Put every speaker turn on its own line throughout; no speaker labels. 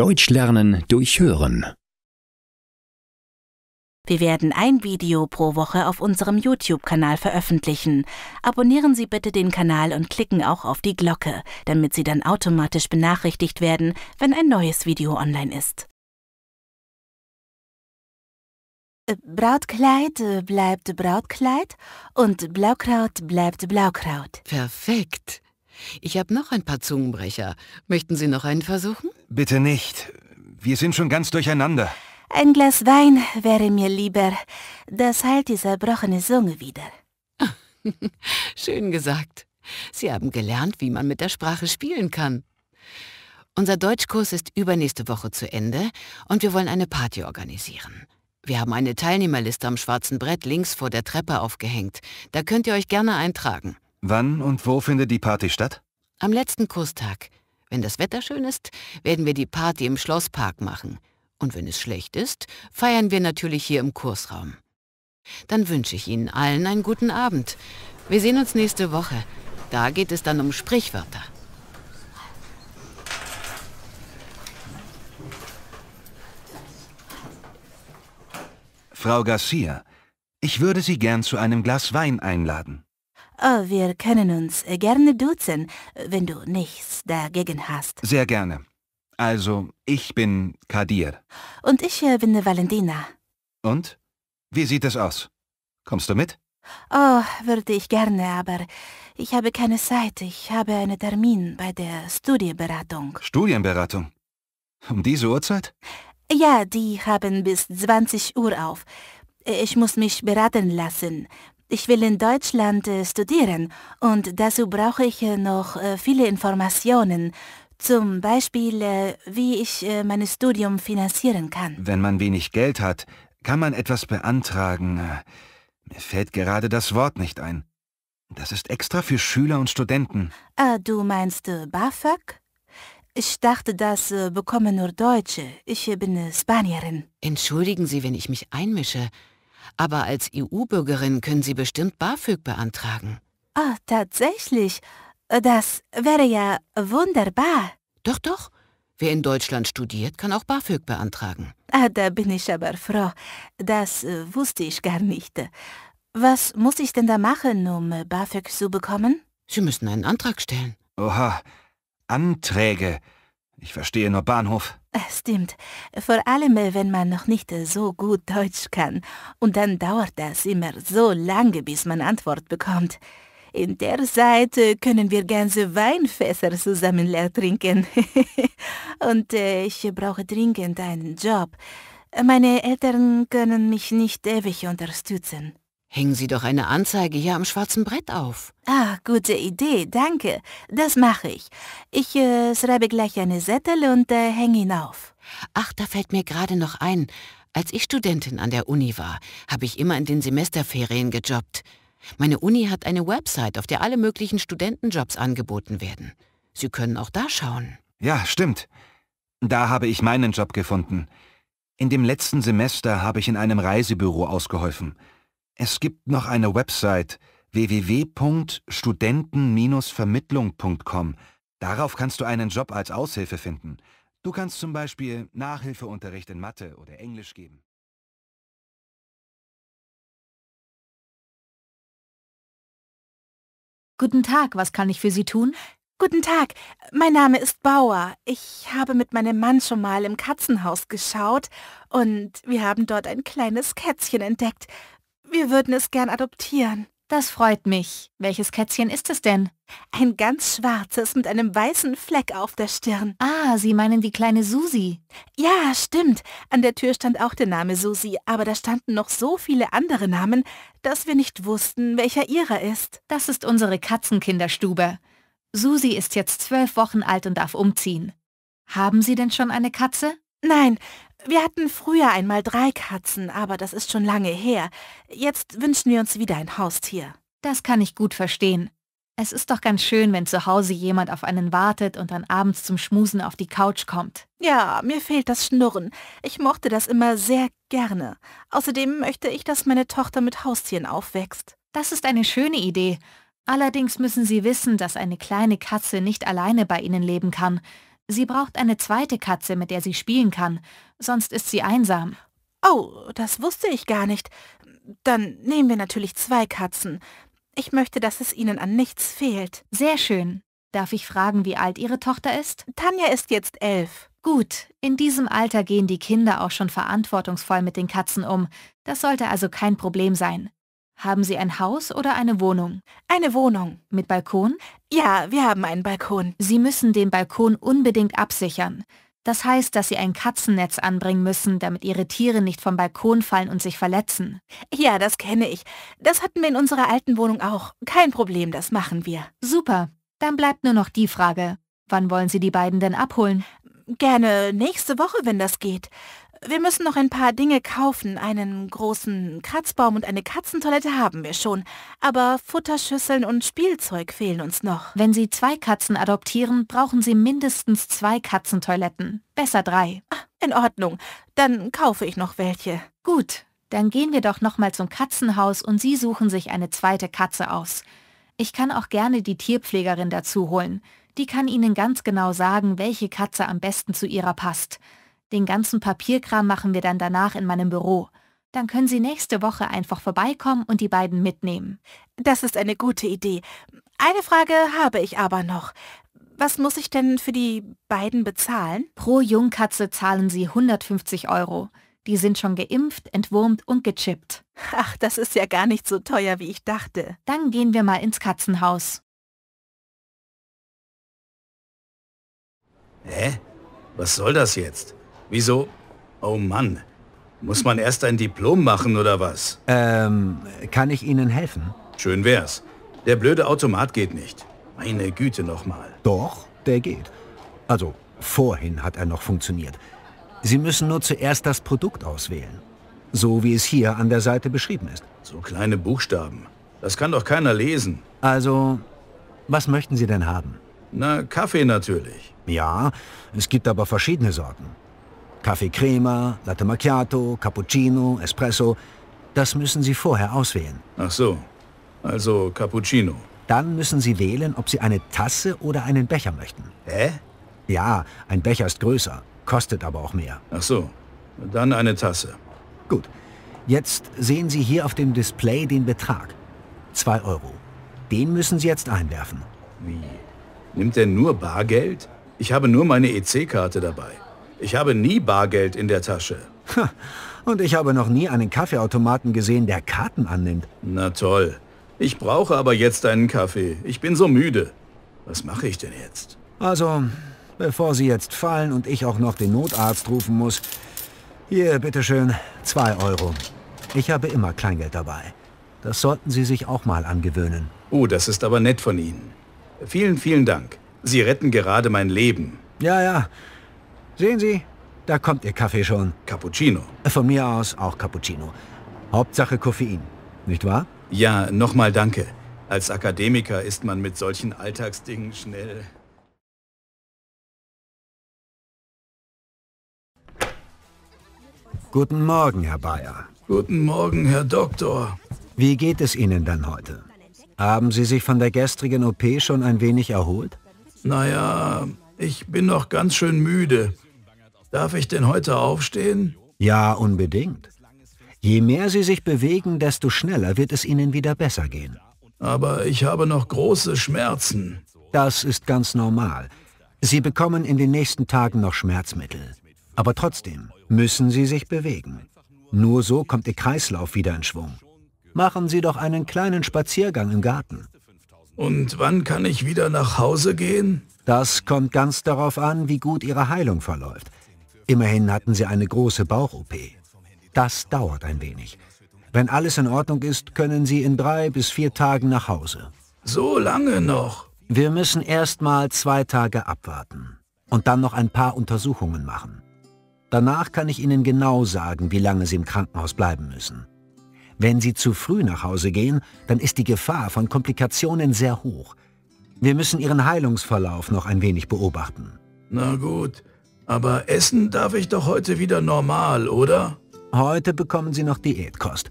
Deutsch lernen durch
Hören. Wir werden ein Video pro Woche auf unserem YouTube-Kanal veröffentlichen. Abonnieren Sie bitte den Kanal und klicken auch auf die Glocke, damit Sie dann automatisch benachrichtigt werden, wenn ein neues Video online ist. Brautkleid äh, bleibt Brautkleid und Blaukraut bleibt Blaukraut. Perfekt. Ich habe
noch ein paar Zungenbrecher. Möchten Sie noch einen versuchen? Bitte nicht. Wir sind
schon ganz durcheinander.
Ein Glas Wein wäre mir lieber. Das heilt die zerbrochene Zunge wieder. Schön gesagt. Sie haben gelernt, wie man mit der
Sprache spielen kann. Unser Deutschkurs ist übernächste Woche zu Ende und wir wollen eine Party organisieren. Wir haben eine Teilnehmerliste am schwarzen Brett links vor der Treppe aufgehängt. Da könnt ihr euch gerne eintragen. Wann und wo findet die Party statt? Am letzten Kurstag. Wenn das Wetter schön ist, werden wir die Party im Schlosspark machen. Und wenn es schlecht ist, feiern wir natürlich hier im Kursraum. Dann wünsche ich Ihnen allen einen guten Abend. Wir sehen uns nächste Woche. Da geht es dann um Sprichwörter.
Frau Garcia, ich würde Sie gern zu einem Glas Wein einladen.
Oh, wir können uns äh, gerne duzen, äh, wenn du nichts dagegen hast.
Sehr gerne. Also, ich bin Kadir.
Und ich äh, bin Valentina.
Und? Wie sieht es aus? Kommst du mit?
Oh, würde ich gerne, aber ich habe keine Zeit. Ich habe einen Termin bei der Studienberatung.
Studienberatung? Um diese Uhrzeit?
Ja, die haben bis 20 Uhr auf. Ich muss mich beraten lassen. Ich will in Deutschland äh, studieren und dazu brauche ich äh, noch äh, viele Informationen. Zum Beispiel, wie ich mein Studium finanzieren kann.
Wenn man wenig Geld hat, kann man etwas beantragen. Mir fällt gerade das Wort nicht ein. Das ist extra für Schüler und Studenten.
Ah, du meinst BAföG? Ich dachte, das bekommen nur Deutsche. Ich bin Spanierin. Entschuldigen Sie, wenn ich mich einmische. Aber als EU-Bürgerin können
Sie bestimmt BAföG beantragen.
Oh, tatsächlich. Das wäre ja wunderbar.
Doch, doch. Wer in Deutschland studiert, kann auch BAföG beantragen.
Ah, da bin ich aber froh. Das äh, wusste ich gar nicht. Was muss ich denn da machen, um äh, BAföG zu bekommen?
Sie müssen einen Antrag stellen. Oha,
Anträge. Ich verstehe nur Bahnhof.
Äh, stimmt. Vor allem, äh, wenn man noch nicht äh, so gut Deutsch kann. Und dann dauert das immer so lange, bis man Antwort bekommt. In der Zeit können wir ganze Weinfässer zusammen leer trinken. Und ich brauche dringend einen Job. Meine Eltern können mich nicht ewig unterstützen. Hängen Sie doch eine Anzeige hier am schwarzen Brett auf. Ah, gute Idee, danke. Das mache ich. Ich äh, schreibe gleich eine Sättel und äh, hänge ihn auf. Ach, da fällt mir
gerade noch ein. Als ich Studentin an der Uni war, habe ich immer in den Semesterferien gejobbt. Meine Uni hat eine Website, auf der alle möglichen Studentenjobs angeboten werden. Sie können auch da schauen.
Ja, stimmt. Da habe ich meinen Job gefunden. In dem letzten Semester habe ich in einem Reisebüro ausgeholfen. Es gibt noch eine Website www.studenten-vermittlung.com. Darauf kannst du einen Job als Aushilfe finden. Du kannst zum Beispiel Nachhilfeunterricht in
Mathe oder Englisch geben.
Guten Tag, was kann ich für Sie tun? Guten Tag, mein Name ist Bauer. Ich habe mit meinem Mann schon mal im Katzenhaus geschaut und wir haben dort ein kleines Kätzchen entdeckt. Wir würden es gern adoptieren. Das freut mich. Welches Kätzchen ist es denn? Ein ganz schwarzes mit einem weißen Fleck auf der Stirn. Ah, Sie meinen die kleine Susi. Ja, stimmt. An der Tür stand auch der Name Susi, aber da standen noch so viele andere Namen, dass wir nicht wussten, welcher ihrer ist. Das ist unsere Katzenkinderstube. Susi ist jetzt zwölf Wochen alt und darf umziehen. Haben Sie denn schon eine Katze? Nein, wir hatten früher einmal drei Katzen, aber das ist schon lange her. Jetzt wünschen wir uns wieder
ein Haustier. Das kann ich gut verstehen. Es ist doch ganz schön, wenn zu Hause jemand auf einen wartet und dann abends zum Schmusen auf die Couch kommt.
Ja, mir fehlt das Schnurren. Ich mochte das immer sehr gerne. Außerdem möchte ich, dass meine Tochter mit Haustieren aufwächst. Das ist eine schöne Idee. Allerdings müssen Sie wissen, dass eine kleine Katze nicht
alleine bei Ihnen leben kann. Sie braucht eine zweite Katze, mit der sie spielen kann, sonst ist
sie einsam. Oh, das wusste ich gar nicht. Dann nehmen wir natürlich zwei Katzen. Ich möchte, dass es Ihnen an nichts fehlt. Sehr schön. Darf ich fragen,
wie alt Ihre Tochter ist? Tanja ist jetzt elf. Gut, in diesem Alter gehen die Kinder auch schon verantwortungsvoll mit den Katzen um. Das sollte also kein Problem sein. Haben Sie ein Haus oder eine Wohnung? Eine Wohnung. Mit Balkon? Ja, wir haben einen Balkon. Sie müssen den Balkon unbedingt absichern. Das heißt, dass Sie ein Katzennetz anbringen müssen, damit Ihre Tiere nicht vom Balkon fallen und sich verletzen.
Ja, das kenne ich. Das hatten wir in unserer alten Wohnung auch. Kein Problem, das machen wir. Super. Dann bleibt nur noch die Frage. Wann wollen Sie die beiden denn abholen? Gerne nächste Woche, wenn das geht. Wir müssen noch ein paar Dinge kaufen. Einen großen Kratzbaum und eine Katzentoilette haben wir schon. Aber Futterschüsseln und Spielzeug fehlen uns noch. Wenn Sie zwei Katzen adoptieren, brauchen Sie mindestens zwei Katzentoiletten. Besser drei. Ah, in Ordnung.
Dann kaufe ich noch welche. Gut. Dann gehen wir doch nochmal zum Katzenhaus und Sie suchen sich eine zweite Katze aus. Ich kann auch gerne die Tierpflegerin dazu holen. Die kann Ihnen ganz genau sagen, welche Katze am besten zu ihrer passt. Den ganzen Papierkram machen wir dann danach in meinem Büro. Dann können Sie nächste Woche einfach vorbeikommen und die beiden
mitnehmen. Das ist eine gute Idee. Eine Frage habe ich aber noch. Was muss ich denn für die beiden bezahlen? Pro Jungkatze zahlen Sie 150
Euro. Die sind schon geimpft, entwurmt und gechippt. Ach, das ist ja gar nicht so teuer,
wie ich dachte. Dann gehen wir mal ins Katzenhaus.
Hä? Was soll das jetzt? Wieso? Oh Mann. Muss man erst ein Diplom machen oder was?
Ähm, kann ich Ihnen helfen?
Schön wär's. Der blöde Automat geht nicht. Meine Güte nochmal. Doch,
der geht. Also, vorhin hat er noch funktioniert. Sie müssen nur zuerst das Produkt auswählen. So wie es hier an der Seite beschrieben ist.
So kleine Buchstaben. Das kann doch keiner lesen.
Also, was möchten Sie denn haben?
Na, Kaffee natürlich.
Ja, es gibt aber verschiedene Sorten. Kaffee Crema, Latte Macchiato, Cappuccino, Espresso. Das müssen Sie vorher auswählen.
Ach so, also Cappuccino.
Dann müssen Sie wählen, ob Sie eine Tasse oder einen Becher möchten. Hä? Ja, ein Becher ist größer, kostet aber auch mehr.
Ach so, dann eine Tasse.
Gut. Jetzt sehen Sie hier auf dem Display den Betrag. 2 Euro. Den müssen Sie jetzt einwerfen. Wie?
Nimmt er nur Bargeld? Ich habe nur meine EC-Karte dabei. Ich habe nie Bargeld in der Tasche.
Und ich habe noch nie einen Kaffeeautomaten gesehen, der Karten annimmt.
Na toll. Ich brauche aber jetzt einen Kaffee. Ich bin so müde. Was mache ich denn jetzt?
Also, bevor Sie jetzt fallen und ich auch noch den Notarzt rufen muss, hier, bitteschön, zwei Euro. Ich habe immer Kleingeld dabei. Das sollten Sie sich auch mal angewöhnen.
Oh, das ist aber nett von Ihnen. Vielen, vielen Dank. Sie retten gerade mein Leben.
Ja, ja. Sehen Sie, da kommt Ihr Kaffee schon. Cappuccino. Von mir aus auch Cappuccino. Hauptsache Koffein, nicht wahr?
Ja, nochmal danke. Als Akademiker ist man mit solchen Alltagsdingen schnell...
Guten Morgen, Herr Bayer. Guten Morgen, Herr Doktor. Wie geht es Ihnen
denn heute? Haben Sie sich von der gestrigen OP schon ein wenig erholt?
Naja, ich bin noch ganz schön müde. Darf ich denn heute aufstehen?
Ja, unbedingt. Je mehr Sie sich bewegen, desto schneller wird es Ihnen wieder besser gehen. Aber ich habe noch große Schmerzen. Das ist ganz normal. Sie bekommen in den nächsten Tagen noch Schmerzmittel. Aber trotzdem müssen Sie sich bewegen. Nur so kommt Ihr Kreislauf wieder in Schwung. Machen Sie doch einen kleinen Spaziergang im Garten. Und
wann kann ich wieder nach Hause
gehen? Das kommt ganz darauf an, wie gut Ihre Heilung verläuft. Immerhin hatten sie eine große Bauch-OP. Das dauert ein wenig. Wenn alles in Ordnung ist, können sie in drei bis vier Tagen nach Hause. So lange noch? Wir müssen erst mal zwei Tage abwarten und dann noch ein paar Untersuchungen machen. Danach kann ich Ihnen genau sagen, wie lange Sie im Krankenhaus bleiben müssen. Wenn Sie zu früh nach Hause gehen, dann ist die Gefahr von Komplikationen sehr hoch. Wir müssen Ihren Heilungsverlauf noch ein wenig beobachten.
Na gut, aber essen darf ich doch heute wieder normal, oder? Heute bekommen Sie noch Diätkost.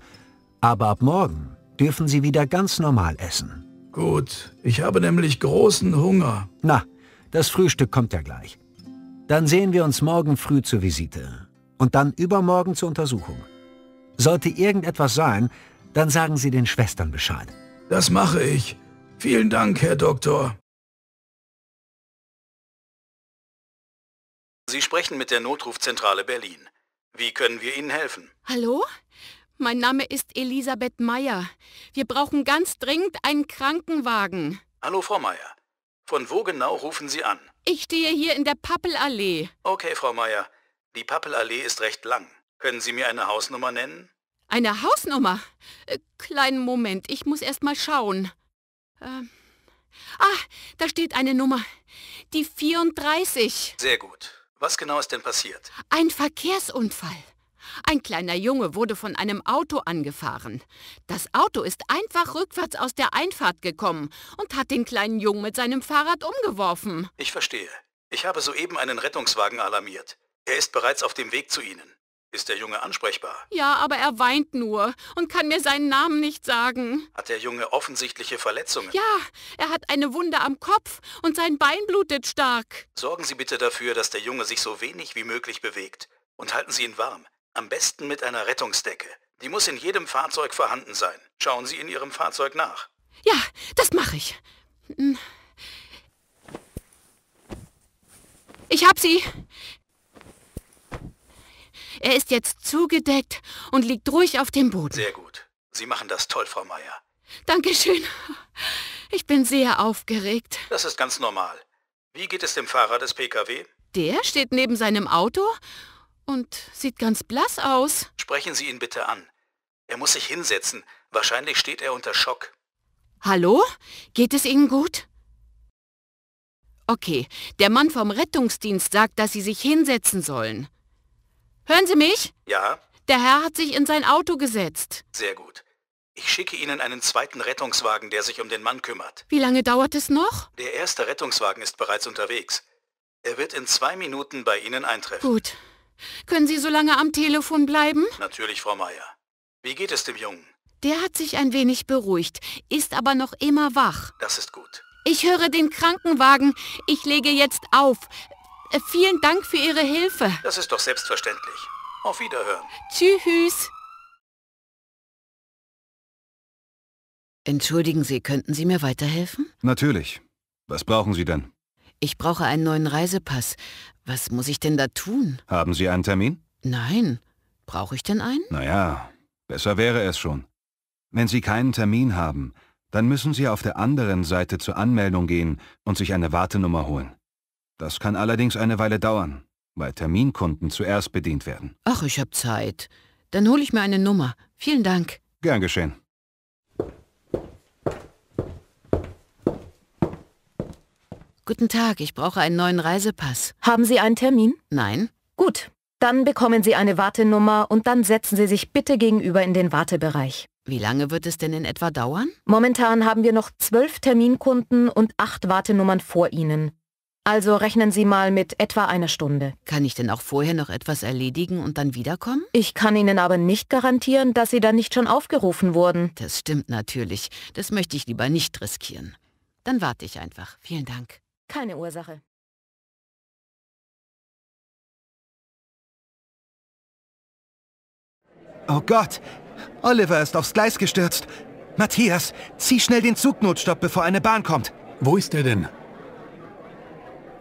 Aber ab morgen dürfen Sie
wieder ganz normal essen. Gut, ich habe nämlich großen Hunger. Na, das Frühstück kommt ja gleich. Dann sehen wir uns morgen früh zur Visite und dann übermorgen zur Untersuchung. Sollte irgendetwas sein, dann sagen Sie den Schwestern Bescheid.
Das mache ich. Vielen Dank, Herr Doktor. Sie sprechen mit der Notrufzentrale Berlin. Wie können wir Ihnen helfen?
Hallo? Mein Name ist Elisabeth Meyer. Wir brauchen ganz dringend einen Krankenwagen.
Hallo, Frau Meyer. Von wo genau rufen Sie an?
Ich stehe hier in der Pappelallee.
Okay, Frau Meyer. Die Pappelallee ist recht lang. Können Sie mir eine Hausnummer nennen?
Eine Hausnummer? Äh, kleinen Moment, ich muss erst mal schauen. Ähm. Ah, da steht eine Nummer. Die 34.
Sehr gut. Was genau ist denn passiert?
Ein Verkehrsunfall. Ein kleiner Junge wurde von einem Auto angefahren. Das Auto ist einfach rückwärts aus der Einfahrt gekommen und hat den kleinen Jungen mit seinem Fahrrad umgeworfen.
Ich verstehe. Ich habe soeben einen Rettungswagen alarmiert. Er ist bereits auf dem Weg zu Ihnen. Ist der Junge ansprechbar?
Ja, aber er weint nur und kann mir seinen Namen nicht sagen.
Hat der Junge offensichtliche Verletzungen? Ja,
er hat eine Wunde am Kopf und sein Bein blutet stark.
Sorgen Sie bitte dafür, dass der Junge sich so wenig wie möglich bewegt. Und halten Sie ihn warm. Am besten mit einer Rettungsdecke. Die muss in jedem Fahrzeug vorhanden sein. Schauen Sie in Ihrem Fahrzeug nach.
Ja, das mache ich. Hm. Ich hab sie. Er ist jetzt zugedeckt und liegt ruhig auf dem Boden.
Sehr gut. Sie machen das toll, Frau Meier.
Dankeschön. Ich bin sehr aufgeregt.
Das ist ganz normal. Wie geht es dem Fahrer des Pkw?
Der steht neben seinem Auto und sieht ganz blass aus.
Sprechen Sie ihn bitte an. Er muss sich hinsetzen. Wahrscheinlich steht er unter Schock.
Hallo? Geht es Ihnen gut? Okay, der Mann vom Rettungsdienst sagt, dass Sie sich hinsetzen sollen. Hören Sie mich? Ja? Der Herr hat sich in sein Auto gesetzt.
Sehr gut. Ich schicke Ihnen einen zweiten Rettungswagen, der sich um den Mann kümmert.
Wie lange dauert es noch?
Der erste Rettungswagen ist bereits unterwegs. Er wird in zwei Minuten bei Ihnen eintreffen.
Gut. Können Sie so lange am Telefon bleiben?
Natürlich, Frau Meier. Wie geht es dem Jungen?
Der hat sich ein wenig beruhigt, ist aber noch immer wach.
Das ist gut.
Ich höre den Krankenwagen. Ich lege jetzt auf. Äh, vielen Dank für Ihre Hilfe.
Das ist doch selbstverständlich. Auf
Wiederhören. Tschüss.
Entschuldigen Sie, könnten Sie mir weiterhelfen?
Natürlich. Was brauchen Sie denn?
Ich brauche einen neuen Reisepass. Was muss ich denn da tun?
Haben Sie einen Termin?
Nein. Brauche ich denn einen?
Naja, besser wäre es schon. Wenn Sie keinen Termin haben, dann müssen Sie auf der anderen Seite zur Anmeldung gehen und sich eine Wartenummer holen. Das kann allerdings eine Weile dauern, weil Terminkunden zuerst bedient werden.
Ach, ich habe Zeit. Dann hole ich mir eine Nummer. Vielen Dank. Gern geschehen. Guten Tag, ich
brauche einen neuen Reisepass. Haben Sie einen Termin? Nein. Gut, dann bekommen Sie eine Wartenummer und dann setzen Sie sich bitte gegenüber in den Wartebereich.
Wie lange wird es denn in etwa dauern?
Momentan haben wir noch zwölf Terminkunden und acht Wartenummern vor Ihnen. Also rechnen Sie mal mit etwa einer Stunde. Kann ich denn auch vorher noch etwas erledigen und dann wiederkommen? Ich kann Ihnen aber nicht garantieren, dass Sie dann nicht schon aufgerufen wurden.
Das stimmt natürlich. Das möchte ich lieber nicht riskieren. Dann warte ich einfach. Vielen Dank.
Keine Ursache. Oh Gott! Oliver ist aufs Gleis gestürzt. Matthias,
zieh schnell den Zugnotstopp, bevor eine Bahn kommt. Wo ist er denn?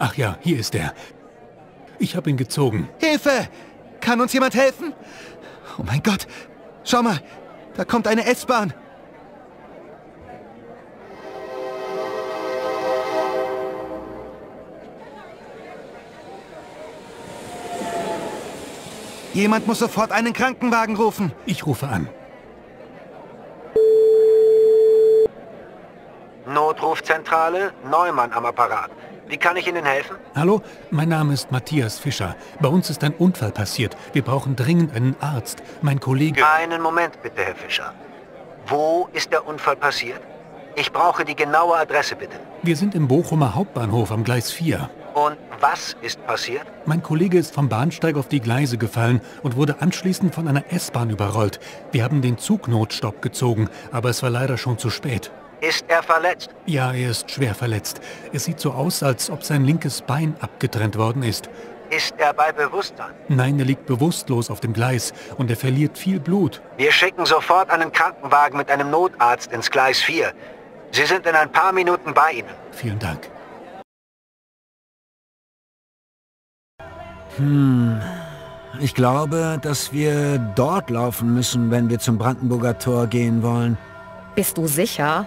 Ach ja, hier ist er. Ich habe ihn gezogen.
Hilfe! Kann uns jemand helfen? Oh mein Gott! Schau mal, da kommt eine S-Bahn. Jemand muss sofort einen Krankenwagen rufen. Ich rufe an.
Notrufzentrale Neumann am Apparat. Wie kann ich Ihnen
helfen? Hallo, mein Name ist Matthias Fischer. Bei uns ist ein Unfall passiert. Wir brauchen dringend einen Arzt. Mein Kollege...
Einen Moment bitte, Herr Fischer. Wo ist der Unfall passiert? Ich brauche die genaue Adresse bitte.
Wir sind im Bochumer Hauptbahnhof am Gleis 4.
Und was ist passiert?
Mein Kollege ist vom Bahnsteig auf die Gleise gefallen und wurde anschließend von einer S-Bahn überrollt. Wir haben den Zugnotstopp gezogen, aber es war leider schon zu spät. Ist er verletzt? Ja, er ist schwer verletzt. Es sieht so aus, als ob sein linkes Bein abgetrennt worden ist.
Ist er bei Bewusstsein?
Nein, er liegt bewusstlos auf dem Gleis und er verliert viel Blut.
Wir schicken sofort einen Krankenwagen mit einem Notarzt ins Gleis
4. Sie sind in ein paar Minuten bei Ihnen. Vielen Dank. Hm, ich glaube, dass
wir dort laufen müssen, wenn wir zum Brandenburger Tor gehen wollen.
Bist du sicher?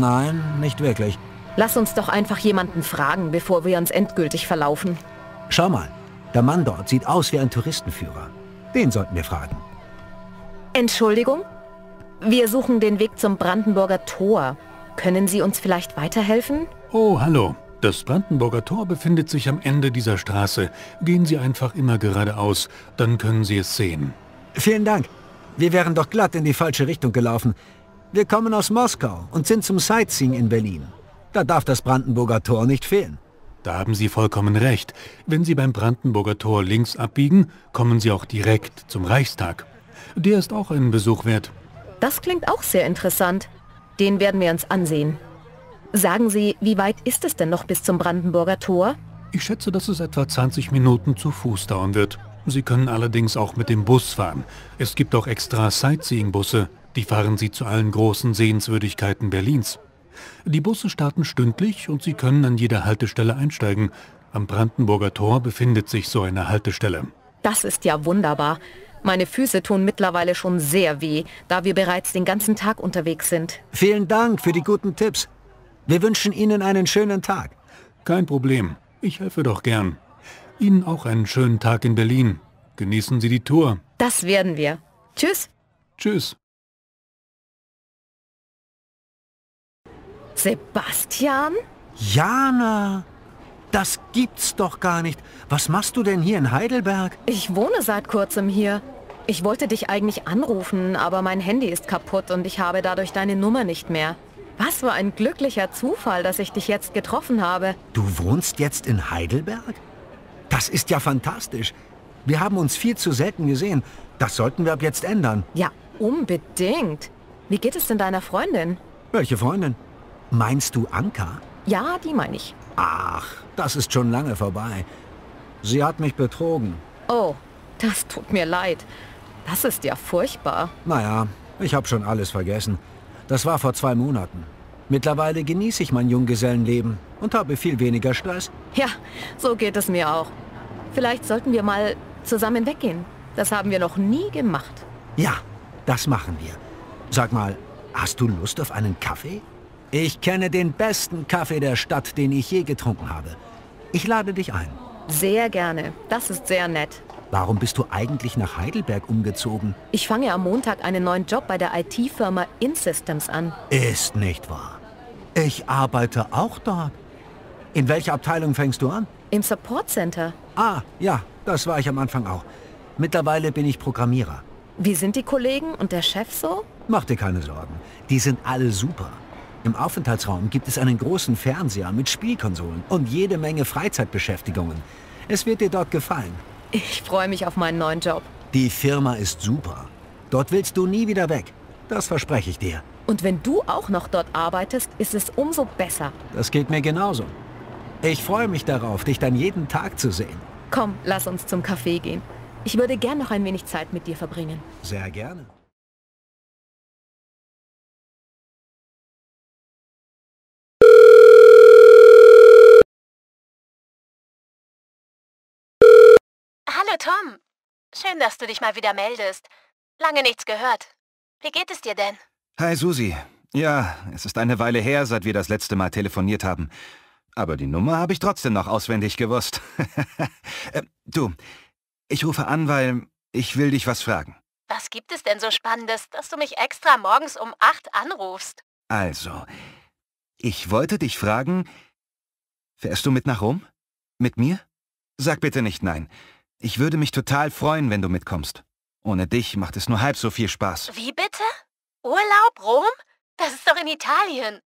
Nein, nicht wirklich.
Lass uns doch einfach jemanden fragen, bevor wir uns endgültig verlaufen.
Schau mal, der Mann dort sieht aus wie ein Touristenführer. Den sollten
wir fragen.
Entschuldigung? Wir suchen den Weg zum Brandenburger Tor. Können Sie uns vielleicht weiterhelfen?
Oh, hallo. Das Brandenburger Tor befindet sich am Ende dieser Straße. Gehen Sie einfach immer geradeaus, dann können Sie es sehen. Vielen Dank. Wir wären doch glatt in die falsche Richtung gelaufen. Wir kommen aus Moskau
und sind zum Sightseeing in Berlin. Da darf das Brandenburger Tor nicht fehlen.
Da haben Sie vollkommen recht. Wenn Sie beim Brandenburger Tor links abbiegen, kommen Sie auch direkt zum Reichstag. Der ist auch einen Besuch wert.
Das klingt auch sehr interessant. Den werden wir uns ansehen. Sagen Sie, wie weit ist es denn noch bis zum Brandenburger Tor?
Ich schätze, dass es etwa 20 Minuten zu Fuß dauern wird. Sie können allerdings auch mit dem Bus fahren. Es gibt auch extra Sightseeing-Busse. Die fahren sie zu allen großen Sehenswürdigkeiten Berlins. Die Busse starten stündlich und Sie können an jeder Haltestelle einsteigen. Am Brandenburger Tor befindet sich so eine Haltestelle.
Das ist ja wunderbar. Meine Füße tun mittlerweile schon sehr weh, da wir bereits den ganzen Tag unterwegs sind.
Vielen
Dank für die guten Tipps. Wir wünschen Ihnen einen schönen Tag. Kein Problem.
Ich helfe doch gern. Ihnen auch einen schönen Tag in Berlin. Genießen Sie die Tour.
Das werden wir. Tschüss. Tschüss. Sebastian? Jana! Das
gibt's doch gar nicht. Was machst du denn hier in
Heidelberg? Ich wohne seit kurzem hier. Ich wollte dich eigentlich anrufen, aber mein Handy ist kaputt und ich habe dadurch deine Nummer nicht mehr. Was für ein glücklicher Zufall, dass ich dich jetzt getroffen habe.
Du wohnst jetzt in Heidelberg? Das ist ja fantastisch. Wir haben uns viel zu selten gesehen. Das sollten wir ab jetzt ändern.
Ja, unbedingt. Wie geht es denn deiner Freundin?
Welche Freundin? Meinst du Anka?
Ja, die meine ich.
Ach, das ist schon lange vorbei. Sie hat mich betrogen.
Oh, das tut mir leid. Das ist ja furchtbar.
Naja, ich habe schon alles vergessen. Das war vor zwei Monaten. Mittlerweile genieße ich mein Junggesellenleben und habe viel weniger Stress.
Ja, so geht es mir auch. Vielleicht sollten wir mal zusammen weggehen. Das haben wir noch nie gemacht.
Ja, das machen wir. Sag mal, hast du Lust auf einen Kaffee? Ich kenne den besten Kaffee der Stadt, den ich je getrunken habe. Ich
lade dich ein. Sehr gerne. Das ist sehr nett.
Warum bist du eigentlich nach Heidelberg umgezogen?
Ich fange am Montag einen neuen Job bei der IT-Firma InSystems an.
Ist nicht wahr. Ich arbeite auch dort. In welcher Abteilung fängst du an?
Im Support Center.
Ah, ja, das war ich am Anfang auch. Mittlerweile bin ich Programmierer.
Wie sind die Kollegen und der Chef so?
Mach dir keine Sorgen. Die sind alle super. Im Aufenthaltsraum gibt es einen großen Fernseher mit Spielkonsolen und jede Menge Freizeitbeschäftigungen.
Es wird dir dort gefallen. Ich freue mich auf meinen neuen Job.
Die Firma ist super. Dort willst du nie wieder weg. Das verspreche ich dir.
Und wenn du auch noch dort arbeitest, ist es umso besser.
Das geht mir genauso. Ich freue mich darauf,
dich dann jeden Tag zu sehen. Komm, lass uns zum Café gehen. Ich würde gern noch ein wenig Zeit mit dir verbringen. Sehr gerne.
Hallo Tom. Schön, dass du dich mal wieder meldest. Lange nichts gehört. Wie geht es dir denn?
Hi Susi. Ja,
es ist eine Weile her, seit wir das letzte Mal telefoniert haben. Aber die Nummer habe ich trotzdem noch auswendig gewusst. Äh, du, ich rufe an, weil ich will dich was fragen.
Was gibt es denn so Spannendes, dass du mich extra morgens um acht anrufst?
Also, ich wollte dich fragen, fährst du mit nach Rom? Mit mir? Sag bitte nicht nein. Ich würde mich total freuen, wenn du mitkommst. Ohne dich macht es nur halb so viel Spaß.
Wie bitte? Urlaub? Rom? Das ist doch in Italien.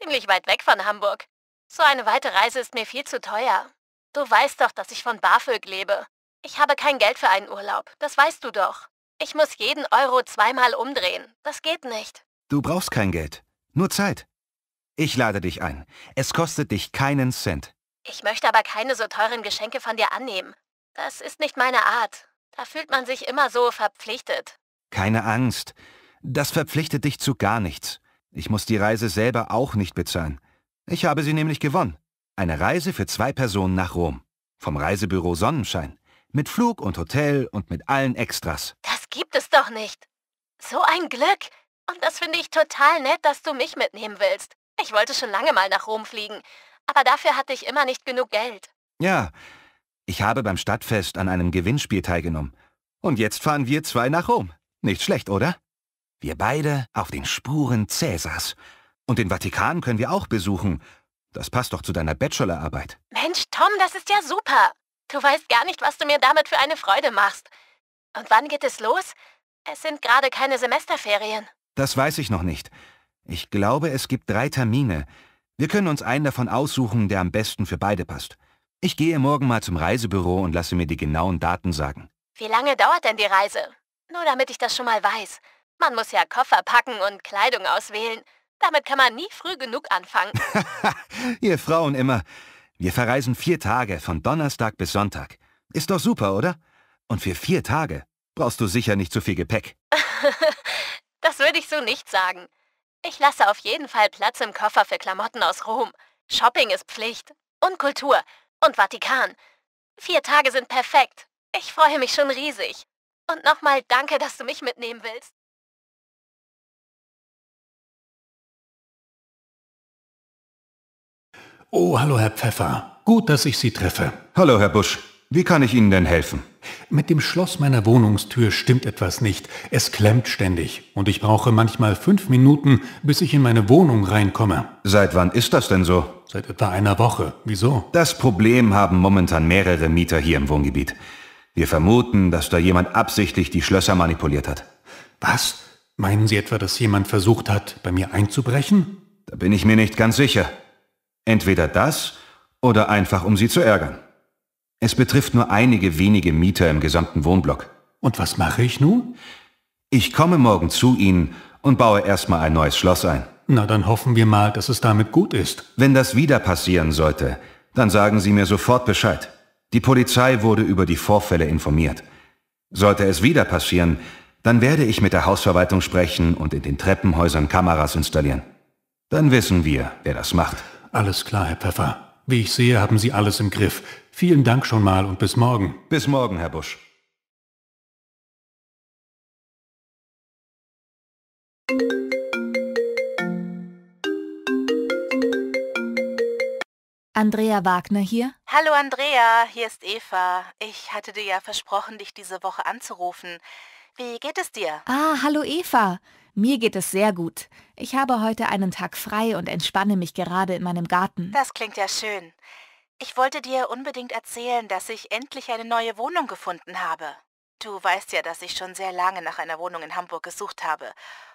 Ziemlich weit weg von Hamburg. So eine weite Reise ist mir viel zu teuer. Du weißt doch, dass ich von BAföG lebe. Ich habe kein Geld für einen Urlaub, das weißt du doch. Ich muss jeden Euro zweimal umdrehen. Das geht nicht.
Du brauchst kein Geld, nur Zeit. Ich lade dich ein. Es kostet dich keinen Cent.
Ich möchte aber keine so teuren Geschenke von dir annehmen. Das ist nicht meine Art. Da fühlt man sich immer so verpflichtet.
Keine Angst. Das verpflichtet dich zu gar nichts. Ich muss die Reise selber auch nicht bezahlen. Ich habe sie nämlich gewonnen. Eine Reise für zwei Personen nach Rom. Vom Reisebüro Sonnenschein. Mit Flug und Hotel und mit allen Extras.
Das gibt es doch nicht. So ein Glück. Und das finde ich total nett, dass du mich mitnehmen willst. Ich wollte schon lange mal nach Rom fliegen. Aber dafür hatte ich immer nicht genug Geld.
Ja, ich habe beim Stadtfest an einem Gewinnspiel teilgenommen. Und jetzt fahren wir zwei nach Rom. Nicht schlecht, oder? Wir beide auf den Spuren Cäsars. Und den Vatikan können wir auch besuchen. Das passt doch zu deiner Bachelorarbeit.
Mensch, Tom, das ist ja super. Du weißt gar nicht, was du mir damit für eine Freude machst. Und wann geht es los? Es sind gerade keine Semesterferien.
Das weiß ich noch nicht. Ich glaube, es gibt drei Termine. Wir können uns einen davon aussuchen, der am besten für beide passt. Ich gehe morgen mal zum Reisebüro und lasse mir die genauen Daten sagen.
Wie lange dauert denn die Reise? Nur damit ich das schon mal weiß. Man muss ja Koffer packen und Kleidung auswählen. Damit kann man nie früh genug anfangen.
Ihr Frauen immer. Wir verreisen vier Tage, von Donnerstag bis Sonntag. Ist doch super, oder? Und für vier Tage brauchst du sicher nicht so viel Gepäck.
das würde ich so nicht sagen. Ich lasse auf jeden Fall Platz im Koffer für Klamotten aus Rom. Shopping ist Pflicht. Und Kultur und Vatikan. Vier Tage sind perfekt. Ich freue mich schon riesig. Und nochmal
danke, dass du mich mitnehmen willst. Oh, hallo, Herr Pfeffer. Gut, dass ich Sie
treffe. Hallo, Herr Busch. Wie kann ich Ihnen denn helfen?
Mit dem Schloss meiner Wohnungstür stimmt etwas nicht. Es klemmt ständig und ich brauche manchmal fünf Minuten, bis ich in meine Wohnung reinkomme.
Seit wann ist das denn so? Seit etwa einer Woche. Wieso? Das Problem haben momentan mehrere Mieter hier im Wohngebiet. Wir vermuten, dass da jemand absichtlich die Schlösser manipuliert hat.
Was? Meinen Sie etwa, dass jemand versucht hat, bei mir einzubrechen?
Da bin ich mir nicht ganz sicher. Entweder das oder einfach, um Sie zu ärgern. Es betrifft nur einige wenige Mieter im gesamten Wohnblock.
Und was mache ich
nun? Ich komme morgen zu Ihnen und baue erstmal ein neues Schloss ein. Na, dann hoffen wir mal, dass es damit gut ist. Wenn das wieder passieren sollte, dann sagen Sie mir sofort Bescheid. Die Polizei wurde über die Vorfälle informiert. Sollte es wieder passieren, dann werde ich mit der Hausverwaltung sprechen und in den Treppenhäusern Kameras installieren.
Dann wissen wir, wer das macht. Alles klar, Herr Pfeffer. Wie ich sehe, haben Sie alles im Griff.
Vielen Dank schon mal und bis morgen. Bis morgen, Herr Busch. Andrea Wagner hier.
Hallo Andrea, hier ist Eva. Ich hatte dir ja versprochen, dich diese Woche anzurufen. Wie geht es dir?
Ah, hallo Eva. Mir geht es sehr gut. Ich habe heute einen Tag frei und entspanne mich gerade in meinem Garten.
Das klingt ja schön. Ich wollte dir unbedingt erzählen, dass ich endlich eine neue Wohnung gefunden habe. Du weißt ja, dass ich schon sehr lange nach einer Wohnung in Hamburg gesucht habe.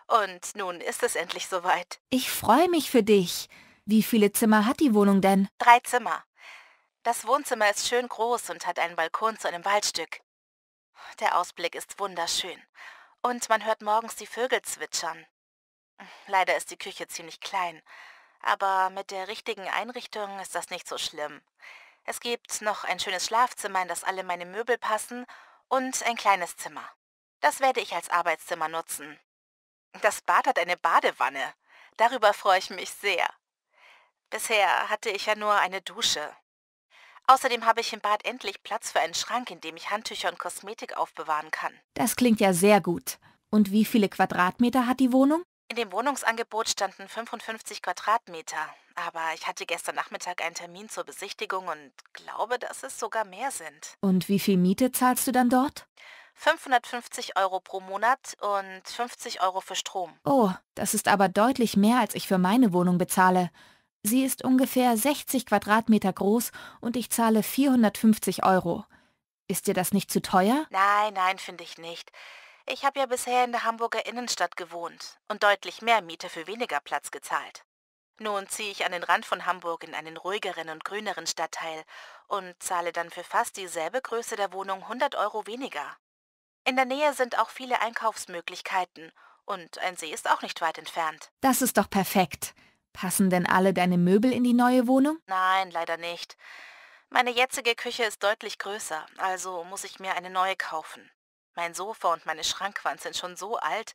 Und nun ist es endlich soweit. Ich
freue mich für dich. Wie viele Zimmer hat die Wohnung denn?
Drei Zimmer. Das Wohnzimmer ist schön groß und hat einen Balkon zu einem Waldstück. Der Ausblick ist wunderschön. Und man hört morgens die Vögel zwitschern. Leider ist die Küche ziemlich klein, aber mit der richtigen Einrichtung ist das nicht so schlimm. Es gibt noch ein schönes Schlafzimmer, in das alle meine Möbel passen, und ein kleines Zimmer. Das werde ich als Arbeitszimmer nutzen. Das Bad hat eine Badewanne. Darüber freue ich mich sehr. Bisher hatte ich ja nur eine Dusche. Außerdem habe ich im Bad endlich Platz für einen Schrank, in dem ich Handtücher und Kosmetik aufbewahren kann.
Das klingt ja sehr gut. Und wie viele Quadratmeter hat die Wohnung?
In dem Wohnungsangebot standen 55 Quadratmeter, aber ich hatte gestern Nachmittag einen Termin zur Besichtigung und glaube, dass es sogar mehr sind.
Und wie viel Miete zahlst du dann dort?
550 Euro pro Monat und 50 Euro für Strom.
Oh, das ist aber deutlich mehr, als ich für meine Wohnung bezahle. Sie ist ungefähr 60 Quadratmeter groß und ich zahle 450 Euro. Ist dir das nicht zu teuer?
Nein, nein, finde ich nicht. Ich habe ja bisher in der Hamburger Innenstadt gewohnt und deutlich mehr Miete für weniger Platz gezahlt. Nun ziehe ich an den Rand von Hamburg in einen ruhigeren und grüneren Stadtteil und zahle dann für fast dieselbe Größe der Wohnung 100 Euro weniger. In der Nähe sind auch viele Einkaufsmöglichkeiten und ein See ist auch nicht weit entfernt.
Das ist doch perfekt. Passen denn alle deine Möbel in die neue Wohnung?
Nein, leider nicht. Meine jetzige Küche ist deutlich größer, also muss ich mir eine neue kaufen. Mein Sofa und meine Schrankwand sind schon so alt,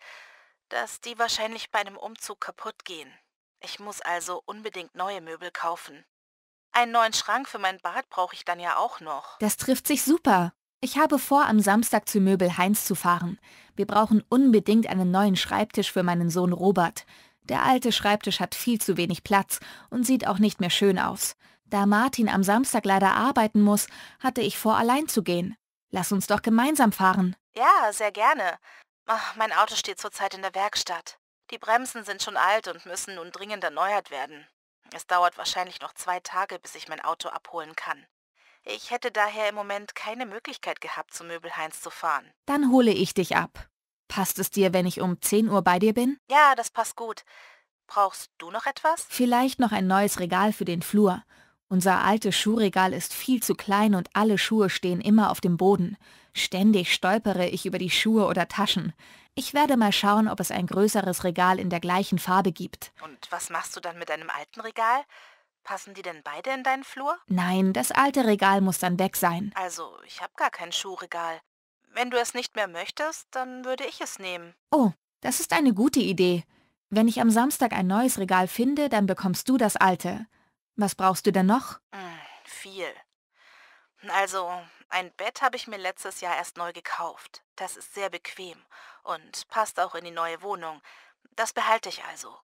dass die wahrscheinlich bei einem Umzug kaputt gehen. Ich muss also unbedingt neue Möbel kaufen. Einen neuen Schrank für mein Bad brauche ich dann ja auch noch.
Das trifft sich super. Ich habe vor, am Samstag zu Möbel Heinz zu fahren. Wir brauchen unbedingt einen neuen Schreibtisch für meinen Sohn Robert. Der alte Schreibtisch hat viel zu wenig Platz und sieht auch nicht mehr schön aus. Da Martin am Samstag leider arbeiten muss, hatte ich vor, allein zu gehen. Lass uns doch gemeinsam fahren.
Ja, sehr gerne. Ach, mein Auto steht zurzeit in der Werkstatt. Die Bremsen sind schon alt und müssen nun dringend erneuert werden. Es dauert wahrscheinlich noch zwei Tage, bis ich mein Auto abholen kann. Ich hätte daher im Moment keine Möglichkeit gehabt, zu Möbelheinz zu fahren.
Dann hole ich dich ab. Passt es dir, wenn ich um 10 Uhr bei dir bin?
Ja, das passt gut. Brauchst du noch
etwas? Vielleicht noch ein neues Regal für den Flur. Unser altes Schuhregal ist viel zu klein und alle Schuhe stehen immer auf dem Boden. Ständig stolpere ich über die Schuhe oder Taschen. Ich werde mal schauen, ob es ein größeres Regal in der gleichen Farbe gibt.
Und was machst du dann mit deinem alten Regal? Passen die denn beide in deinen Flur?
Nein, das alte Regal
muss dann weg sein. Also, ich habe gar kein Schuhregal. Wenn du es nicht mehr möchtest, dann würde ich es nehmen.
Oh, das ist eine gute Idee. Wenn ich am Samstag ein neues Regal finde, dann bekommst du das alte. Was brauchst du denn noch? Hm,
viel. Also, ein Bett habe ich mir letztes Jahr erst neu gekauft. Das ist sehr bequem und passt auch in die neue Wohnung. Das behalte ich also.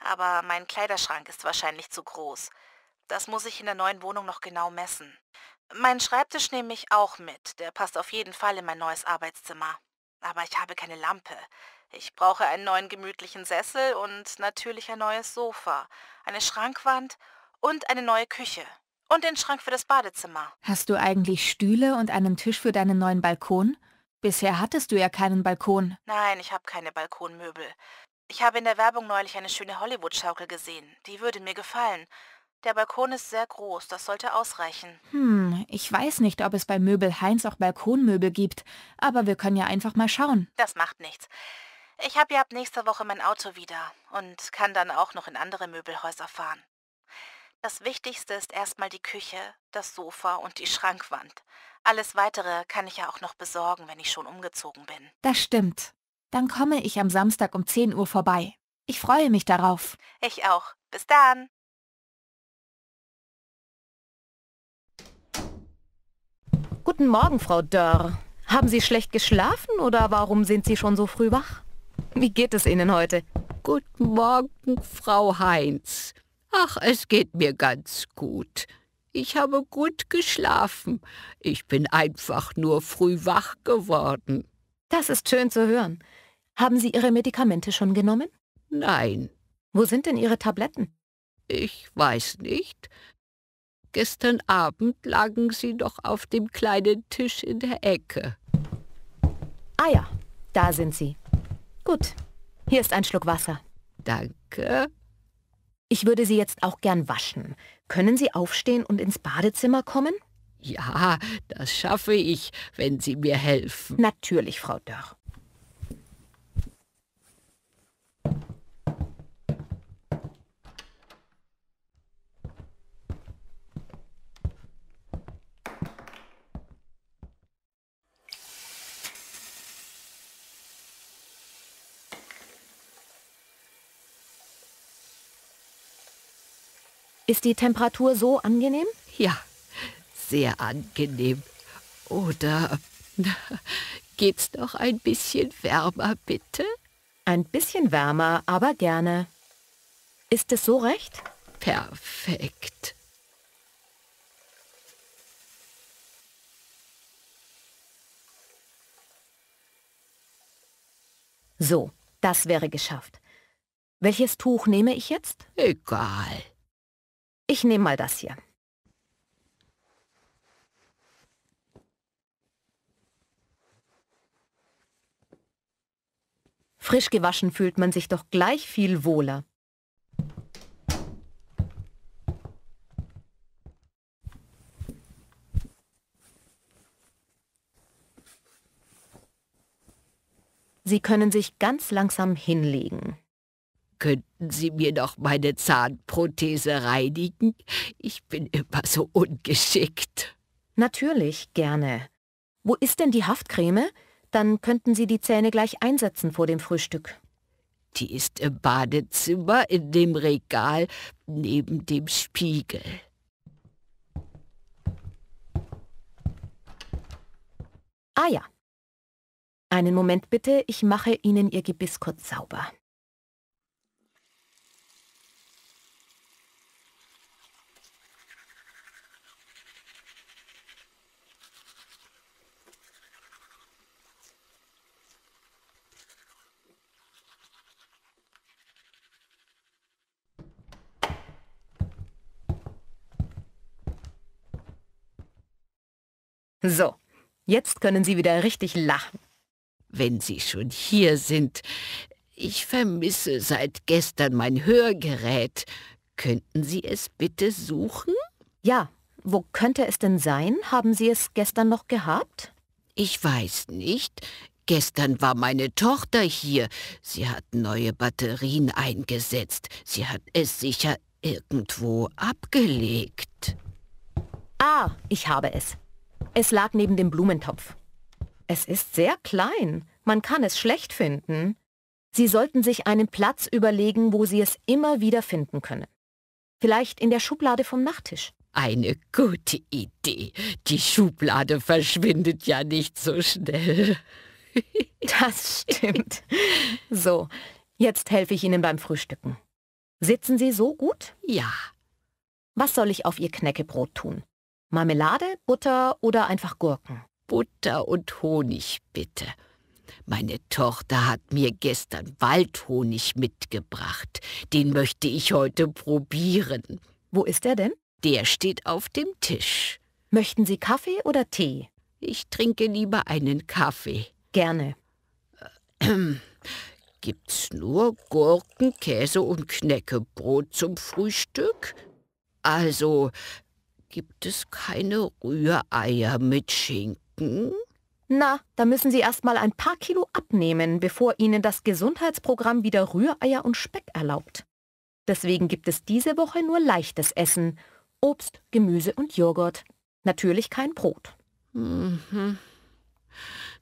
Aber mein Kleiderschrank ist wahrscheinlich zu groß. Das muss ich in der neuen Wohnung noch genau messen. Mein Schreibtisch nehme ich auch mit. Der passt auf jeden Fall in mein neues Arbeitszimmer. Aber ich habe keine Lampe. Ich brauche einen neuen gemütlichen Sessel und natürlich ein neues Sofa, eine Schrankwand und eine neue Küche. Und den Schrank für das Badezimmer.
Hast du eigentlich Stühle und einen Tisch für deinen neuen Balkon? Bisher hattest du ja keinen Balkon.
Nein, ich habe keine Balkonmöbel. Ich habe in der Werbung neulich eine schöne Hollywood-Schaukel gesehen. Die würde mir gefallen. Der Balkon ist sehr groß, das sollte ausreichen.
Hm, ich weiß nicht, ob es bei Möbel Heinz auch Balkonmöbel gibt, aber wir können ja einfach mal schauen.
Das macht nichts. Ich habe ja ab nächster Woche mein Auto wieder und kann dann auch noch in andere Möbelhäuser fahren. Das Wichtigste ist erstmal die Küche, das Sofa und die Schrankwand. Alles Weitere kann ich ja auch noch besorgen, wenn ich schon umgezogen bin. Das
stimmt.
Dann komme ich am Samstag um 10 Uhr vorbei. Ich freue mich darauf. Ich auch. Bis dann. Guten Morgen, Frau Dörr. Haben Sie schlecht geschlafen oder warum sind
Sie
schon so früh wach? Wie geht es Ihnen heute? Guten Morgen, Frau Heinz. Ach, es geht mir ganz gut. Ich habe gut geschlafen. Ich bin einfach nur früh wach geworden. Das ist schön zu
hören. Haben Sie Ihre Medikamente schon genommen? Nein. Wo sind denn Ihre Tabletten?
Ich weiß nicht. Gestern Abend lagen sie noch auf dem kleinen Tisch in der Ecke. Ah ja, da
sind sie. Gut, hier ist ein Schluck Wasser. Danke. Ich würde sie jetzt auch gern waschen. Können Sie aufstehen und ins Badezimmer kommen?
Ja, das schaffe ich, wenn Sie mir helfen. Natürlich, Frau Dörr.
Ist die Temperatur so angenehm? Ja, sehr angenehm. Oder geht's noch ein bisschen wärmer, bitte? Ein bisschen wärmer, aber gerne. Ist es so recht?
Perfekt.
So, das wäre geschafft. Welches Tuch nehme ich jetzt? Egal. Ich nehme mal das hier. Frisch gewaschen fühlt man sich doch gleich viel wohler. Sie können sich
ganz langsam hinlegen. Könnten Sie mir noch meine Zahnprothese reinigen? Ich bin immer so ungeschickt.
Natürlich, gerne. Wo ist denn die Haftcreme? Dann könnten Sie die Zähne gleich
einsetzen vor dem Frühstück. Die ist im Badezimmer, in dem Regal, neben dem Spiegel.
Ah ja. Einen Moment bitte, ich mache Ihnen Ihr Gebiss kurz sauber.
So, jetzt können Sie wieder richtig lachen. Wenn Sie schon hier sind, ich vermisse seit gestern mein Hörgerät. Könnten Sie es bitte suchen? Ja, wo könnte es denn sein? Haben Sie es gestern noch
gehabt?
Ich weiß nicht. Gestern war meine Tochter hier. Sie hat neue Batterien eingesetzt. Sie hat es sicher irgendwo abgelegt. Ah, ich habe
es. Es lag neben dem Blumentopf. Es ist sehr klein. Man kann es schlecht finden. Sie sollten sich einen Platz überlegen, wo Sie es immer wieder finden können. Vielleicht in der Schublade vom Nachttisch.
Eine gute Idee. Die Schublade verschwindet ja nicht so schnell. das
stimmt. So, jetzt helfe ich Ihnen beim Frühstücken. Sitzen Sie so gut? Ja. Was soll ich auf Ihr Knäckebrot tun? Marmelade,
Butter oder einfach Gurken? Butter und Honig, bitte. Meine Tochter hat mir gestern Waldhonig mitgebracht. Den möchte ich heute probieren. Wo ist er denn? Der steht auf dem Tisch. Möchten Sie Kaffee oder Tee? Ich trinke lieber einen Kaffee. Gerne. Gibt's nur Gurken, Käse und Knäckebrot zum Frühstück? Also, Gibt es keine Rühreier mit Schinken?
Na, da müssen Sie erst mal ein paar Kilo abnehmen, bevor Ihnen das Gesundheitsprogramm wieder Rühreier und Speck erlaubt. Deswegen gibt es diese Woche nur leichtes Essen. Obst, Gemüse und Joghurt. Natürlich kein Brot. Mhm.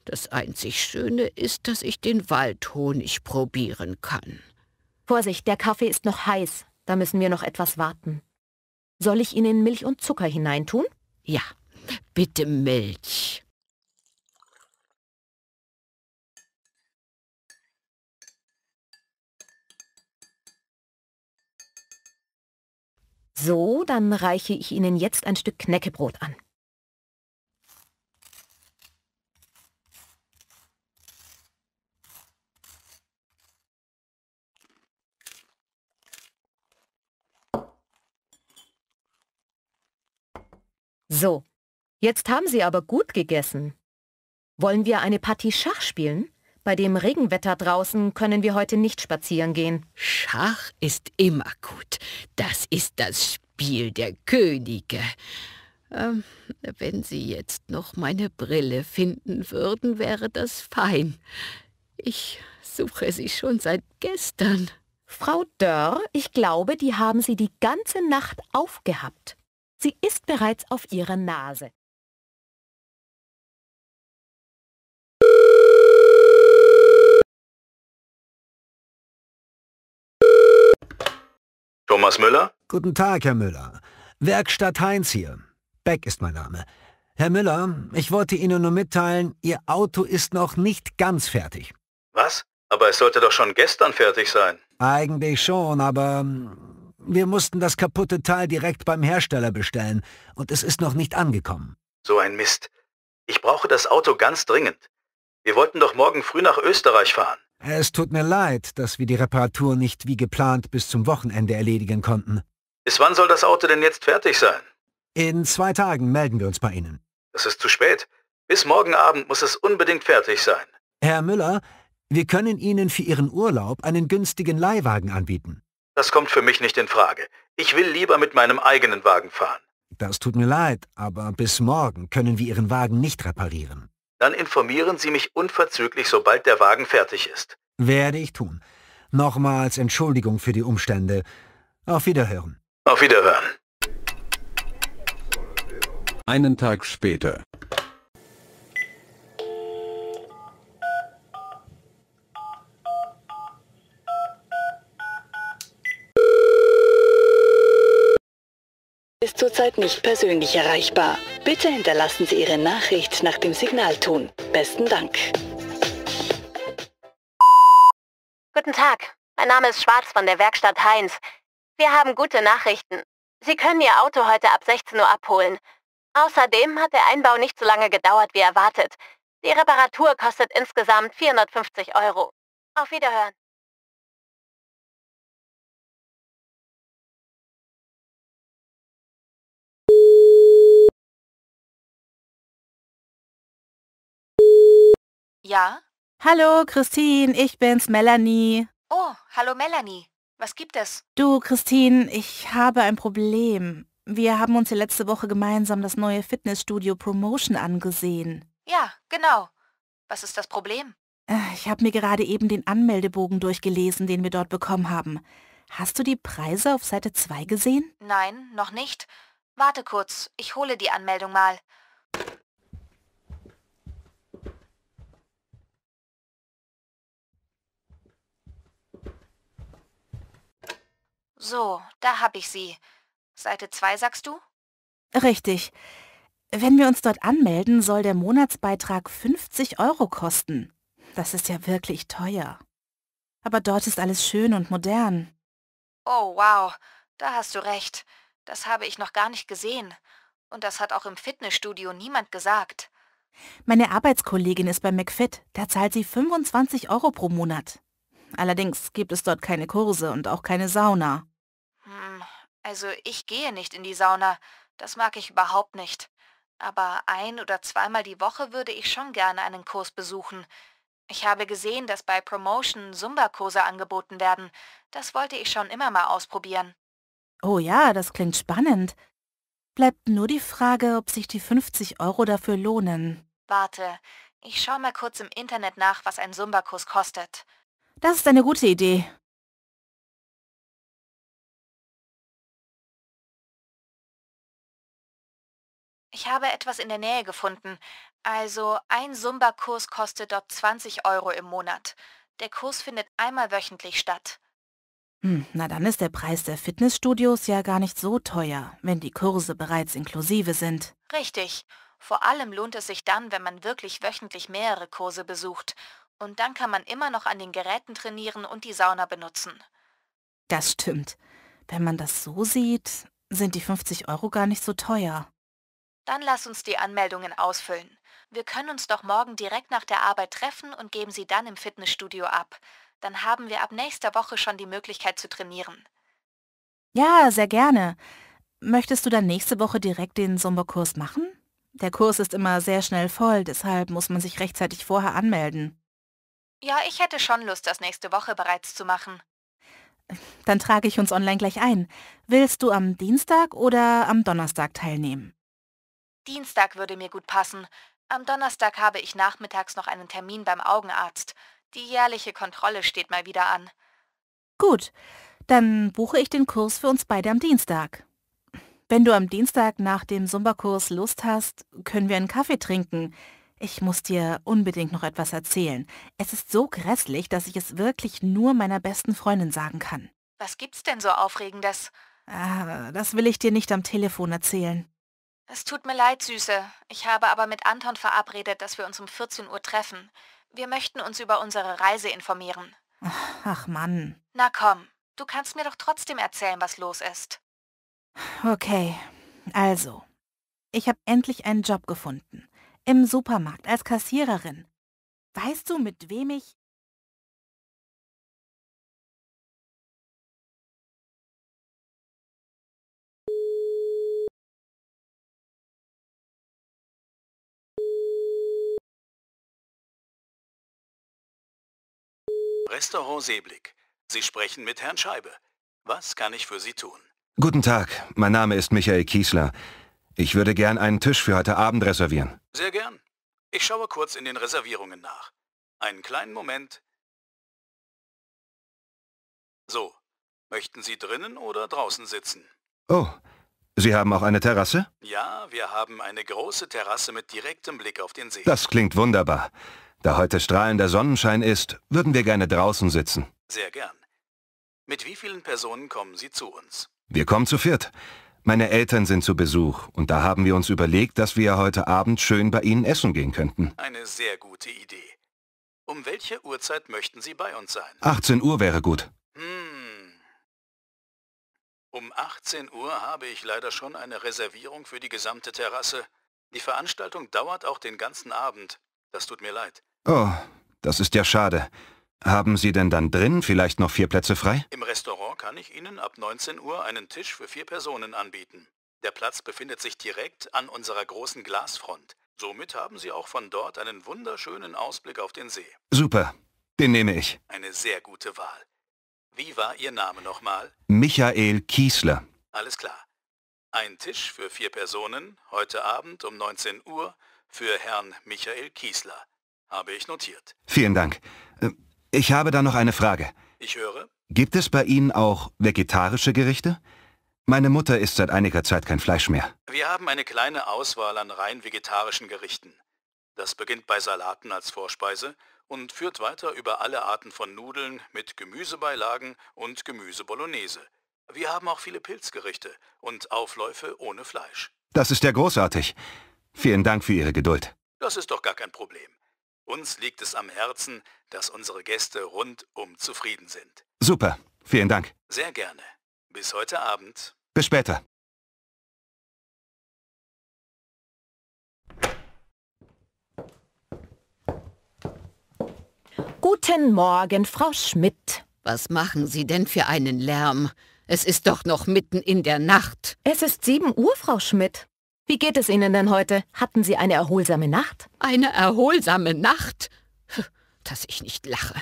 Das einzig Schöne ist, dass ich den Waldhonig probieren kann.
Vorsicht, der Kaffee ist noch heiß. Da müssen wir noch etwas warten. Soll ich Ihnen Milch und Zucker hineintun?
Ja,
bitte Milch. So, dann reiche ich Ihnen jetzt ein Stück Knäckebrot an. So,
jetzt haben Sie aber gut gegessen. Wollen wir eine Partie Schach spielen? Bei dem Regenwetter draußen können wir heute nicht spazieren gehen.
Schach ist
immer gut.
Das ist das Spiel der Könige. Ähm, wenn Sie jetzt noch meine Brille finden würden, wäre das fein. Ich suche sie schon seit gestern. Frau Dörr, ich glaube, die
haben
Sie die ganze Nacht aufgehabt. Sie ist bereits auf ihrer Nase. Thomas
Müller?
Guten Tag, Herr Müller. Werkstatt Heinz hier. Beck ist mein Name. Herr Müller, ich wollte Ihnen nur mitteilen, Ihr Auto ist noch nicht ganz fertig.
Was? Aber es sollte doch schon gestern fertig sein.
Eigentlich schon, aber hm, wir mussten das kaputte Teil direkt beim Hersteller bestellen und es ist noch nicht angekommen.
So ein Mist. Ich brauche das Auto ganz dringend. Wir wollten doch morgen früh nach Österreich fahren.
Es tut mir leid, dass wir die Reparatur nicht wie geplant bis zum Wochenende erledigen
konnten. Bis wann soll das Auto denn jetzt fertig sein?
In zwei Tagen melden wir uns bei Ihnen.
Das ist zu spät. Bis morgen Abend muss es unbedingt fertig sein.
Herr Müller, wir können Ihnen für Ihren Urlaub einen günstigen Leihwagen anbieten.
Das kommt für mich nicht in Frage. Ich will lieber mit meinem eigenen Wagen fahren.
Das tut mir leid, aber bis morgen können wir Ihren Wagen nicht reparieren.
Dann informieren Sie mich unverzüglich, sobald der Wagen fertig ist.
Werde ich tun. Nochmals Entschuldigung für die Umstände. Auf Wiederhören.
Auf Wiederhören. Einen Tag
später.
ist zurzeit nicht persönlich erreichbar. Bitte hinterlassen
Sie Ihre Nachricht nach dem Signalton. Besten Dank.
Guten Tag, mein Name ist Schwarz von der Werkstatt Heinz. Wir haben gute Nachrichten. Sie können Ihr Auto heute ab 16 Uhr abholen. Außerdem hat der Einbau nicht so lange gedauert wie erwartet. Die Reparatur kostet insgesamt 450
Euro. Auf Wiederhören. Ja? Hallo, Christine,
ich bin's, Melanie.
Oh, hallo, Melanie.
Was gibt es? Du, Christine, ich habe ein Problem. Wir haben uns ja letzte Woche gemeinsam das neue Fitnessstudio Promotion angesehen. Ja, genau. Was ist das Problem? Äh, ich habe mir gerade eben den Anmeldebogen durchgelesen, den wir dort bekommen haben. Hast du die Preise auf Seite 2 gesehen?
Nein, noch nicht. Warte kurz, ich hole die Anmeldung mal. So, da hab ich sie. Seite 2 sagst du?
Richtig. Wenn wir uns dort anmelden, soll der Monatsbeitrag 50 Euro kosten. Das ist ja wirklich teuer. Aber dort ist alles schön und modern.
Oh, wow. Da hast du recht. Das habe ich noch gar nicht gesehen. Und das hat auch im Fitnessstudio niemand gesagt.
Meine Arbeitskollegin ist bei McFit. Da zahlt sie 25 Euro pro Monat. Allerdings gibt es dort keine Kurse und auch keine Sauna.
Hm, also ich gehe nicht in die Sauna. Das mag ich überhaupt nicht. Aber ein oder zweimal die Woche würde ich schon gerne einen Kurs besuchen. Ich habe gesehen, dass bei Promotion Zumba-Kurse angeboten werden. Das wollte ich schon immer mal ausprobieren.
Oh ja, das klingt spannend. Bleibt nur die Frage, ob sich die 50 Euro dafür lohnen.
Warte, ich schaue mal kurz im Internet nach, was ein Zumba-Kurs
kostet.
Das ist eine gute Idee.
Ich habe etwas in der Nähe gefunden. Also ein sumba kurs kostet dort 20 Euro im Monat.
Der Kurs findet einmal wöchentlich statt.
Hm, na dann ist der Preis der Fitnessstudios ja gar nicht so teuer, wenn die Kurse bereits inklusive sind.
Richtig. Vor allem lohnt es sich dann, wenn man wirklich wöchentlich mehrere Kurse besucht. Und dann kann man immer noch an den Geräten trainieren und die Sauna benutzen.
Das stimmt. Wenn man das so sieht, sind die 50 Euro gar nicht so teuer.
Dann lass uns die Anmeldungen ausfüllen. Wir können uns doch morgen direkt nach der Arbeit treffen und geben sie dann im Fitnessstudio ab. Dann haben wir ab nächster Woche schon die Möglichkeit zu trainieren.
Ja, sehr gerne. Möchtest du dann nächste Woche direkt den Sommerkurs machen? Der Kurs ist immer sehr schnell voll, deshalb muss man sich rechtzeitig vorher anmelden. Ja, ich
hätte schon Lust, das nächste Woche bereits zu machen.
Dann trage ich uns online gleich ein. Willst du am Dienstag oder am Donnerstag teilnehmen?
Dienstag würde mir gut passen. Am Donnerstag habe ich nachmittags noch einen Termin beim Augenarzt. Die jährliche Kontrolle steht mal wieder an.
Gut, dann buche ich den Kurs für uns beide am Dienstag. Wenn du am Dienstag nach dem Sumba-Kurs Lust hast, können wir einen Kaffee trinken. Ich muss dir unbedingt noch etwas erzählen. Es ist so grässlich, dass ich es wirklich nur meiner besten Freundin sagen kann.
Was gibt's denn so Aufregendes?
Ah, das will ich dir nicht am Telefon erzählen.
Es tut mir leid, Süße. Ich habe aber mit Anton verabredet, dass wir uns um 14 Uhr treffen. Wir möchten uns über unsere Reise informieren.
Ach Mann.
Na komm, du kannst mir doch trotzdem erzählen, was los
ist. Okay, also. Ich habe endlich einen Job gefunden. Im Supermarkt als Kassiererin. Weißt du, mit wem ich...
Restaurant Seeblick. Sie sprechen mit Herrn Scheibe. Was kann ich für Sie tun?
Guten Tag, mein Name ist Michael Kiesler. Ich würde gern einen Tisch für heute Abend
reservieren.
Sehr gern. Ich schaue kurz in den Reservierungen nach. Einen kleinen Moment. So, möchten Sie drinnen oder draußen sitzen?
Oh, Sie haben auch eine Terrasse?
Ja, wir haben eine große Terrasse mit direktem Blick auf den See. Das
klingt wunderbar. Da heute strahlender Sonnenschein ist, würden wir gerne draußen sitzen.
Sehr gern. Mit wie vielen Personen kommen Sie zu uns?
Wir kommen zu viert. Meine Eltern sind zu Besuch und da haben wir uns überlegt, dass wir heute Abend schön bei Ihnen essen gehen könnten.
Eine sehr gute Idee. Um welche Uhrzeit möchten Sie bei uns sein?
18 Uhr wäre gut. Hm.
Um 18 Uhr habe ich leider schon eine Reservierung für die gesamte Terrasse. Die Veranstaltung dauert auch den ganzen Abend. Das tut mir leid.
Oh, das ist ja schade. Haben Sie denn dann drin vielleicht noch vier Plätze frei?
Im Restaurant kann ich Ihnen ab 19 Uhr einen Tisch für vier Personen anbieten. Der Platz befindet sich direkt an unserer großen Glasfront. Somit haben Sie auch von dort einen wunderschönen Ausblick auf den See.
Super, den nehme ich.
Eine sehr gute Wahl. Wie war Ihr Name nochmal?
Michael Kiesler.
Alles klar. Ein Tisch für vier Personen, heute Abend um 19 Uhr für Herrn Michael Kiesler. Habe ich notiert.
Vielen Dank. Äh, ich habe da noch eine Frage. Ich höre. Gibt es bei Ihnen auch vegetarische Gerichte? Meine Mutter isst seit einiger Zeit kein Fleisch mehr.
Wir haben eine kleine Auswahl an rein vegetarischen Gerichten. Das beginnt bei Salaten als Vorspeise und führt weiter über alle Arten von Nudeln mit Gemüsebeilagen und Gemüsebolognese. Wir haben auch viele Pilzgerichte und Aufläufe ohne Fleisch.
Das ist ja großartig. Vielen Dank für Ihre Geduld.
Das ist doch gar kein Problem. Uns liegt es am Herzen, dass unsere Gäste rundum zufrieden sind.
Super. Vielen Dank.
Sehr gerne. Bis heute
Abend. Bis später.
Guten Morgen, Frau Schmidt. Was machen Sie denn für einen Lärm? Es ist doch noch mitten in der Nacht. Es ist 7 Uhr, Frau Schmidt. Wie geht es Ihnen denn heute? Hatten Sie
eine erholsame Nacht?
Eine erholsame Nacht? Dass ich nicht lache.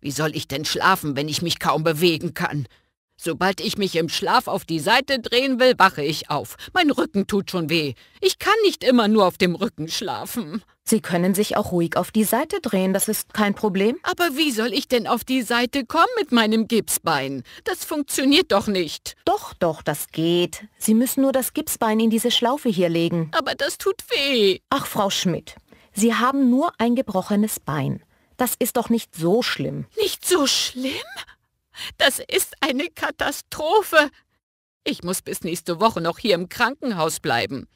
Wie soll ich denn schlafen, wenn ich mich kaum bewegen kann? Sobald ich mich im Schlaf auf die Seite drehen will, wache ich auf. Mein Rücken tut schon weh. Ich kann nicht immer nur auf dem Rücken schlafen.
Sie können sich auch ruhig auf die Seite drehen, das ist kein Problem. Aber wie soll ich denn auf die Seite kommen mit meinem Gipsbein? Das funktioniert doch nicht. Doch, doch, das geht. Sie müssen nur das Gipsbein in diese Schlaufe hier legen. Aber das tut weh. Ach, Frau Schmidt, Sie haben nur ein gebrochenes Bein. Das ist doch nicht so schlimm.
Nicht so schlimm? Das ist eine Katastrophe. Ich muss bis nächste Woche noch hier im Krankenhaus bleiben.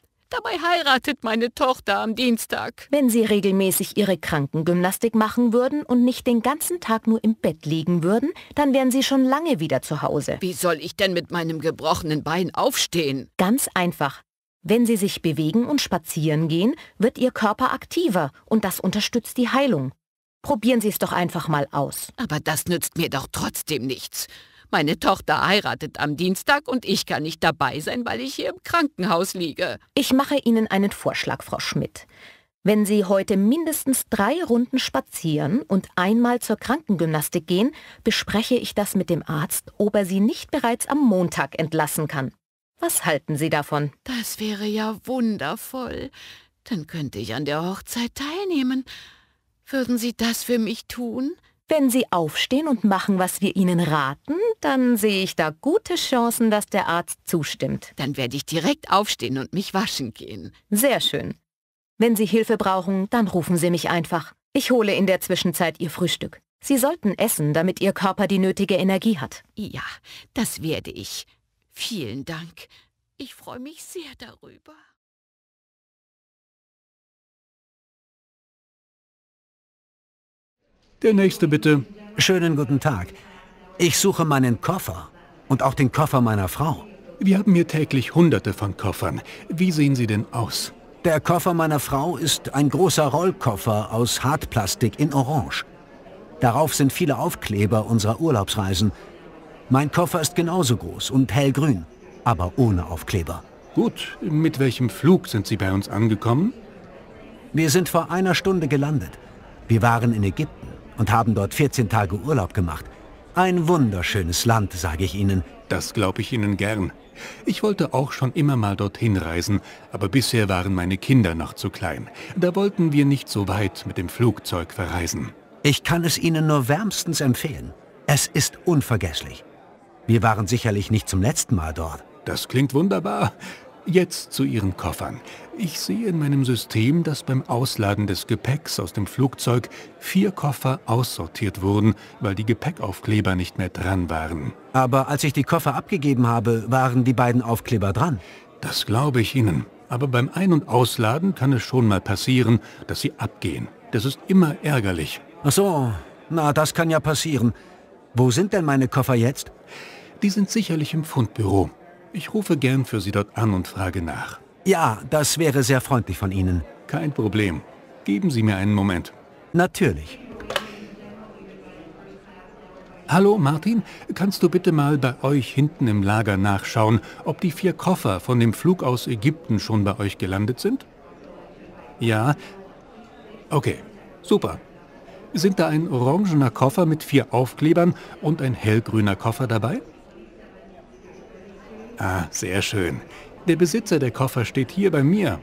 Dabei heiratet meine Tochter am Dienstag.
Wenn Sie regelmäßig Ihre Krankengymnastik machen würden und nicht den ganzen Tag nur im Bett liegen würden, dann wären Sie schon lange wieder zu Hause. Wie soll ich denn mit meinem gebrochenen Bein aufstehen? Ganz einfach. Wenn Sie sich bewegen und spazieren gehen, wird Ihr Körper aktiver und das unterstützt die Heilung. Probieren Sie es doch einfach mal
aus. Aber das nützt mir doch trotzdem nichts. Meine Tochter heiratet am Dienstag und ich kann nicht dabei sein, weil ich hier im Krankenhaus liege. Ich mache Ihnen einen Vorschlag, Frau
Schmidt. Wenn Sie heute mindestens drei Runden spazieren und einmal zur Krankengymnastik gehen, bespreche ich das mit dem Arzt, ob er Sie nicht bereits am Montag entlassen kann. Was halten Sie
davon? Das wäre ja wundervoll. Dann könnte ich an der Hochzeit teilnehmen. Würden Sie das für mich tun? Wenn
Sie aufstehen und machen, was wir Ihnen raten, dann sehe ich da gute Chancen, dass der Arzt zustimmt. Dann werde ich direkt aufstehen und mich waschen gehen. Sehr schön. Wenn Sie Hilfe brauchen, dann rufen Sie mich einfach. Ich hole in der Zwischenzeit Ihr Frühstück. Sie sollten essen, damit Ihr Körper die nötige Energie hat. Ja, das werde ich.
Vielen Dank.
Ich freue mich sehr darüber.
Der nächste bitte.
Schönen guten Tag. Ich suche meinen Koffer und auch den Koffer meiner Frau. Wir haben hier täglich hunderte von Koffern. Wie sehen sie denn aus? Der Koffer meiner Frau ist ein großer Rollkoffer aus Hartplastik in Orange. Darauf
sind viele Aufkleber unserer Urlaubsreisen. Mein Koffer ist genauso groß und hellgrün, aber ohne Aufkleber. Gut, mit welchem Flug sind Sie bei uns angekommen? Wir sind vor einer Stunde gelandet. Wir waren in Ägypten und haben dort 14
Tage Urlaub gemacht. Ein wunderschönes Land, sage ich Ihnen. Das glaube ich Ihnen gern. Ich wollte auch schon immer mal dorthin reisen, aber bisher waren meine Kinder noch zu klein. Da wollten wir nicht so weit mit dem Flugzeug verreisen. Ich kann es Ihnen nur wärmstens empfehlen. Es ist unvergesslich. Wir waren sicherlich nicht zum letzten Mal dort. Das klingt wunderbar. Jetzt zu Ihren Koffern. Ich sehe in meinem System, dass beim Ausladen des Gepäcks aus dem Flugzeug vier Koffer aussortiert wurden, weil die Gepäckaufkleber nicht mehr dran waren. Aber als ich die Koffer abgegeben habe, waren die beiden Aufkleber dran. Das glaube ich Ihnen. Aber beim Ein- und Ausladen kann es schon mal passieren, dass sie abgehen. Das ist immer ärgerlich. Ach so, na, das
kann ja passieren. Wo sind denn meine Koffer jetzt? Die sind sicherlich im Fundbüro.
Ich rufe gern für Sie dort an und frage nach. Ja, das wäre sehr freundlich von Ihnen. Kein Problem. Geben Sie mir einen Moment. Natürlich. Hallo Martin, kannst du bitte mal bei euch hinten im Lager nachschauen, ob die vier Koffer von dem Flug aus Ägypten schon bei euch gelandet sind? Ja. Okay, super. Sind da ein orangener Koffer mit vier Aufklebern und ein hellgrüner Koffer dabei? Ah, sehr schön. Der Besitzer der Koffer steht hier bei mir.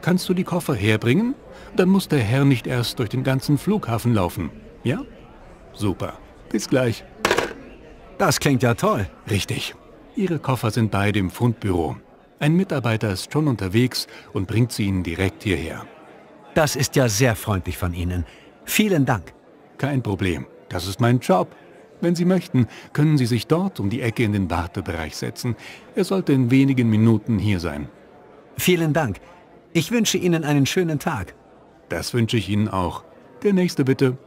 Kannst du die Koffer herbringen? Dann muss der Herr nicht erst durch den ganzen Flughafen laufen. Ja? Super. Bis gleich. Das klingt ja toll. Richtig. Ihre Koffer sind beide im Fundbüro. Ein Mitarbeiter ist schon unterwegs und bringt sie Ihnen direkt hierher. Das ist ja sehr freundlich von Ihnen. Vielen Dank. Kein Problem. Das ist mein Job. Wenn Sie möchten, können Sie sich dort um die Ecke in den Wartebereich setzen. Er sollte in wenigen Minuten hier sein. Vielen Dank. Ich wünsche Ihnen einen schönen Tag. Das wünsche ich Ihnen auch. Der nächste bitte.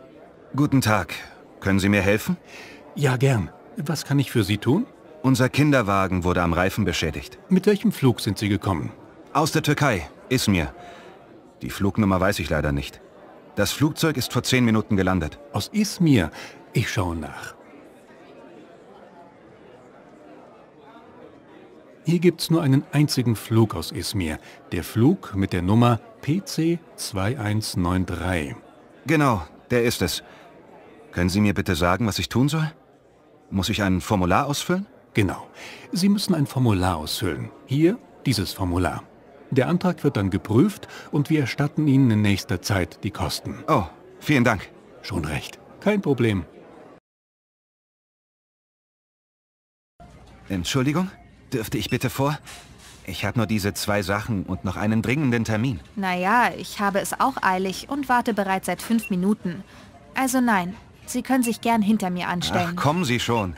Guten Tag. Können Sie mir helfen? Ja, gern. Was kann ich für Sie tun? Unser Kinderwagen wurde am
Reifen beschädigt. Mit welchem Flug sind Sie gekommen? Aus der Türkei, Izmir. Die Flugnummer weiß ich leider nicht. Das Flugzeug ist vor zehn Minuten gelandet. Aus Izmir?
Ich schaue nach. Hier gibt es nur einen einzigen Flug aus Izmir. Der Flug mit der Nummer PC 2193. Genau, der ist es. Können Sie mir bitte sagen, was ich tun soll? Muss ich ein Formular ausfüllen? Genau. Sie müssen ein Formular ausfüllen. Hier dieses Formular. Der Antrag wird dann geprüft und wir erstatten Ihnen in nächster Zeit die Kosten. Oh, vielen Dank. Schon recht. Kein Problem. Entschuldigung?
Dürfte ich bitte vor? Ich habe nur diese zwei Sachen und noch einen dringenden Termin.
Naja, ich habe es auch eilig und warte bereits seit fünf Minuten. Also nein, Sie können sich gern hinter mir anstellen. Ach,
kommen Sie schon.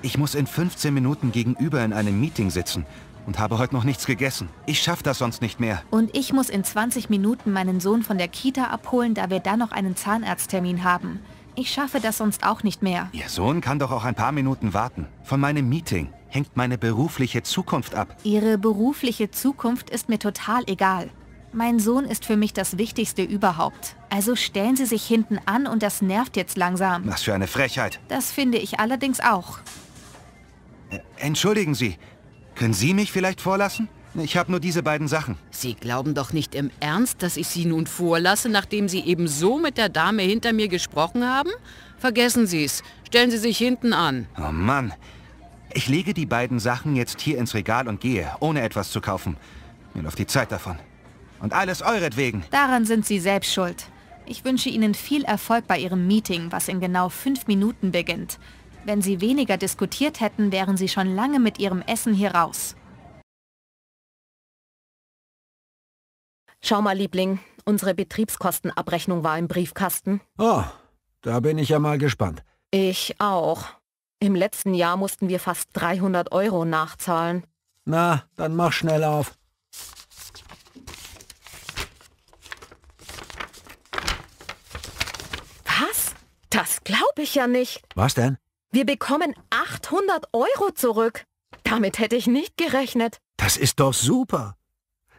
Ich muss in 15 Minuten gegenüber in einem Meeting sitzen und habe heute noch nichts gegessen. Ich schaffe das sonst nicht mehr.
Und ich muss in 20 Minuten meinen Sohn von der Kita abholen, da wir dann noch einen Zahnarzttermin haben. Ich schaffe das sonst auch nicht mehr. Ihr
Sohn kann doch auch ein paar Minuten warten. Von meinem Meeting hängt meine berufliche Zukunft ab.
Ihre berufliche Zukunft ist mir total egal. Mein Sohn ist für mich das Wichtigste überhaupt. Also stellen Sie sich hinten an und das nervt jetzt langsam.
Was für eine Frechheit.
Das finde ich allerdings auch.
Äh, entschuldigen Sie, können Sie mich vielleicht vorlassen? Ich habe nur diese beiden Sachen. Sie
glauben doch nicht im Ernst, dass ich Sie nun vorlasse, nachdem Sie eben so mit der Dame hinter mir gesprochen haben? Vergessen Sie es. Stellen Sie sich hinten an.
Oh Mann, ich lege die beiden Sachen jetzt hier ins Regal und gehe, ohne etwas zu kaufen. Mir läuft die Zeit davon. Und alles euretwegen.
Daran sind Sie selbst schuld. Ich wünsche Ihnen viel Erfolg bei Ihrem Meeting, was in genau fünf Minuten beginnt. Wenn Sie weniger diskutiert hätten, wären Sie schon lange mit Ihrem Essen hier raus. Schau mal, Liebling,
unsere Betriebskostenabrechnung war im Briefkasten.
Oh, da bin ich ja mal gespannt.
Ich auch. Im letzten Jahr mussten wir fast 300 Euro nachzahlen.
Na, dann mach schnell auf.
Was? Das glaube ich ja nicht. Was denn? Wir bekommen 800 Euro zurück. Damit hätte ich nicht gerechnet.
Das ist doch super.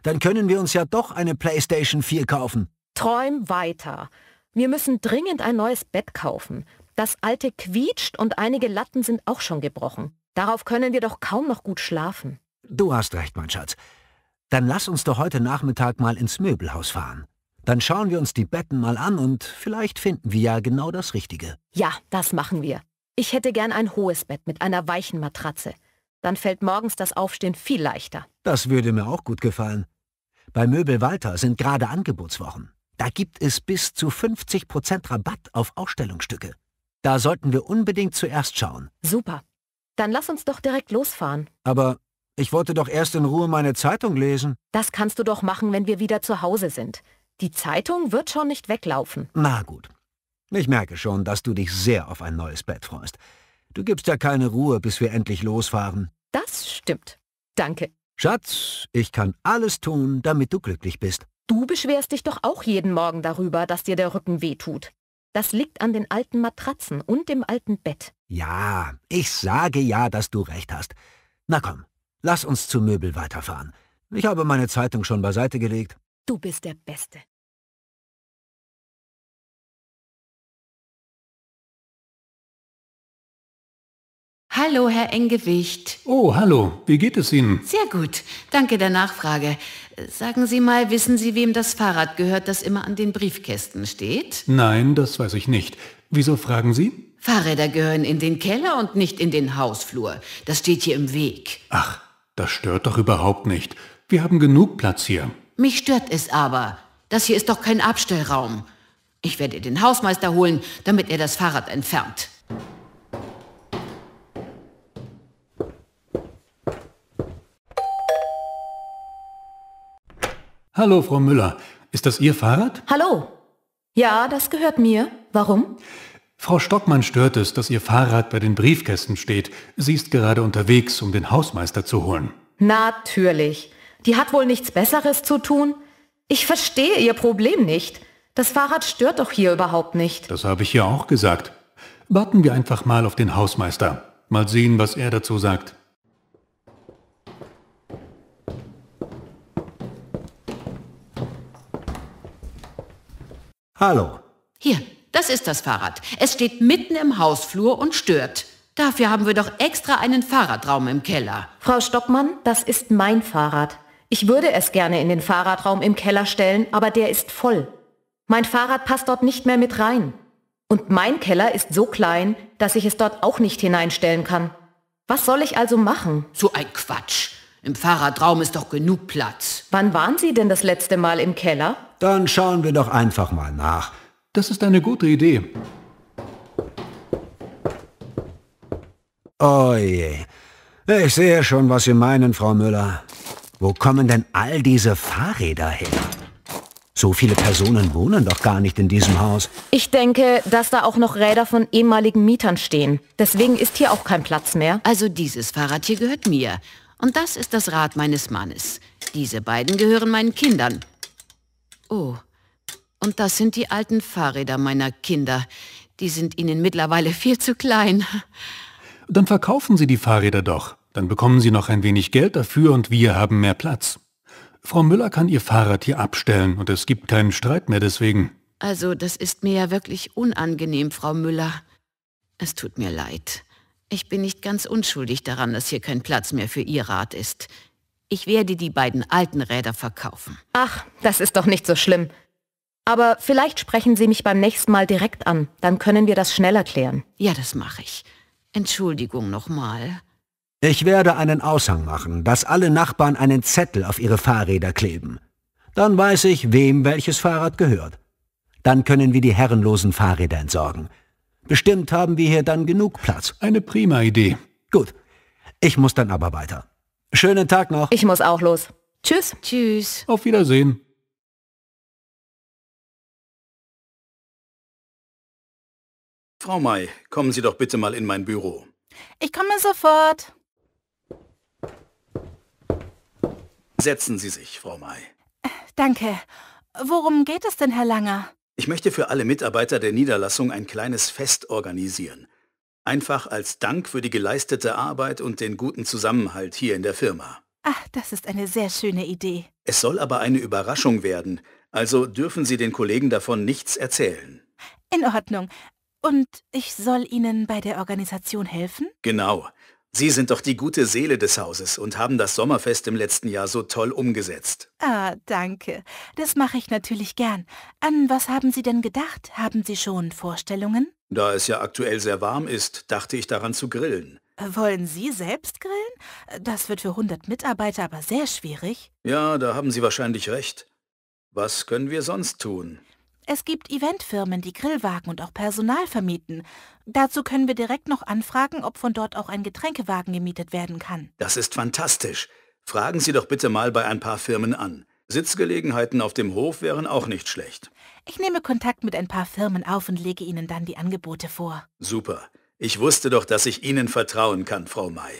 Dann können wir uns ja doch eine Playstation 4
kaufen. Träum weiter. Wir müssen dringend ein neues Bett kaufen. Das alte quietscht und einige Latten sind auch schon gebrochen. Darauf können wir doch kaum noch gut schlafen.
Du hast recht, mein Schatz. Dann lass uns doch heute Nachmittag mal ins Möbelhaus fahren. Dann schauen wir uns die Betten mal an und vielleicht finden wir ja genau das Richtige.
Ja, das machen wir. Ich hätte gern ein hohes Bett mit einer weichen Matratze. Dann fällt morgens das Aufstehen viel leichter.
Das würde mir auch gut gefallen. Bei Möbel Walter sind gerade Angebotswochen. Da gibt es bis zu 50% Rabatt auf Ausstellungsstücke. Da sollten wir unbedingt zuerst schauen.
Super. Dann lass uns doch direkt losfahren.
Aber ich wollte doch erst in Ruhe meine Zeitung lesen.
Das kannst du doch machen, wenn wir wieder zu Hause sind. Die Zeitung wird schon nicht weglaufen.
Na gut. Ich merke schon, dass du dich sehr auf ein neues Bett freust. Du gibst ja keine Ruhe, bis wir endlich losfahren. Das
stimmt. Danke.
Schatz, ich kann alles tun, damit du glücklich bist.
Du beschwerst dich doch auch jeden Morgen darüber, dass dir der Rücken wehtut. Das liegt an den alten Matratzen und dem alten Bett.
Ja, ich sage ja, dass du recht hast. Na komm, lass
uns zu Möbel weiterfahren. Ich habe meine Zeitung schon beiseite gelegt. Du bist der Beste.
Hallo, Herr Enggewicht. Oh,
hallo. Wie geht es
Ihnen?
Sehr gut. Danke der Nachfrage. Sagen Sie mal, wissen Sie, wem das Fahrrad gehört, das immer an den Briefkästen steht?
Nein, das weiß ich nicht. Wieso fragen Sie?
Fahrräder gehören in den Keller und nicht in den Hausflur. Das steht hier im Weg. Ach,
das stört doch überhaupt nicht. Wir haben genug Platz hier.
Mich stört es aber. Das hier ist doch kein Abstellraum. Ich werde den Hausmeister holen, damit er das Fahrrad entfernt.
Hallo, Frau Müller. Ist das Ihr Fahrrad?
Hallo. Ja, das gehört mir. Warum?
Frau Stockmann stört es, dass Ihr Fahrrad bei den Briefkästen steht. Sie ist gerade unterwegs, um den Hausmeister zu holen.
Natürlich. Die hat wohl nichts Besseres zu tun. Ich verstehe Ihr Problem nicht. Das Fahrrad stört doch hier überhaupt nicht.
Das habe ich ja auch gesagt. Warten wir einfach mal auf den Hausmeister. Mal sehen, was er dazu sagt.
Hallo. Hier, das ist das Fahrrad. Es steht mitten im Hausflur und stört. Dafür haben wir doch extra einen Fahrradraum im Keller. Frau Stockmann,
das ist mein Fahrrad. Ich würde es gerne in den Fahrradraum im Keller stellen, aber der ist voll. Mein Fahrrad passt dort nicht mehr mit rein. Und mein Keller ist so klein, dass ich es dort auch nicht hineinstellen kann. Was soll ich also machen? So ein Quatsch. Im Fahrradraum ist doch genug Platz. Wann waren Sie denn das letzte Mal im Keller? Dann
schauen wir doch einfach mal nach. Das ist eine gute Idee. Oh Ich sehe schon, was Sie meinen, Frau Müller. Wo kommen denn all diese Fahrräder her? So viele Personen wohnen doch gar nicht in diesem Haus.
Ich denke, dass da auch noch Räder von ehemaligen Mietern
stehen. Deswegen ist hier auch kein Platz mehr. Also dieses Fahrrad hier gehört mir. Und das ist das Rad meines Mannes. Diese beiden gehören meinen Kindern. Oh, und das sind die alten Fahrräder meiner Kinder. Die sind ihnen mittlerweile viel zu klein.
Dann verkaufen Sie die Fahrräder doch. Dann bekommen Sie noch ein wenig Geld dafür und wir haben mehr Platz. Frau Müller kann ihr Fahrrad hier abstellen und es gibt keinen Streit mehr deswegen.
Also, das ist mir ja wirklich unangenehm, Frau Müller. Es tut mir leid. Ich bin nicht ganz unschuldig daran, dass hier kein Platz mehr für Ihr Rad ist. Ich werde die beiden alten Räder verkaufen. Ach, das ist doch nicht so schlimm.
Aber vielleicht sprechen Sie mich beim nächsten Mal direkt an. Dann können wir das schneller klären. Ja,
das mache ich. Entschuldigung nochmal. Ich werde einen Aushang machen, dass
alle Nachbarn einen Zettel auf ihre Fahrräder kleben. Dann weiß ich, wem welches Fahrrad gehört. Dann können wir die herrenlosen Fahrräder entsorgen. Bestimmt haben wir hier dann genug Platz. Eine prima Idee. Gut. Ich muss dann aber weiter. Schönen
Tag noch. Ich muss auch los. Tschüss. Tschüss. Auf Wiedersehen. Frau May, kommen Sie
doch bitte mal in mein Büro.
Ich komme sofort.
Setzen Sie sich, Frau May.
Danke. Worum geht es denn, Herr Langer?
Ich möchte für alle Mitarbeiter der Niederlassung ein kleines Fest organisieren. Einfach als Dank für die geleistete Arbeit und den guten Zusammenhalt hier in der Firma.
Ach, das ist eine sehr schöne Idee.
Es soll aber eine Überraschung werden, also dürfen Sie den Kollegen davon nichts erzählen.
In Ordnung. Und ich soll Ihnen bei der Organisation helfen?
Genau. Sie sind doch die gute Seele des Hauses und haben das Sommerfest im letzten Jahr so toll umgesetzt.
Ah, danke. Das mache ich natürlich gern. An was haben Sie denn gedacht? Haben Sie schon Vorstellungen?
Da es ja aktuell sehr warm ist, dachte ich daran zu grillen.
Wollen Sie selbst grillen? Das wird für 100 Mitarbeiter aber sehr schwierig.
Ja, da haben Sie wahrscheinlich recht. Was können wir sonst tun?
Es gibt Eventfirmen, die Grillwagen und auch Personal vermieten. Dazu können wir direkt noch anfragen, ob von dort auch ein Getränkewagen gemietet werden kann.
Das ist fantastisch. Fragen Sie doch bitte mal bei ein paar Firmen an. Sitzgelegenheiten auf dem Hof wären auch nicht schlecht.
Ich nehme Kontakt mit ein paar Firmen auf und lege Ihnen dann die Angebote vor.
Super. Ich wusste doch, dass ich Ihnen vertrauen kann, Frau May.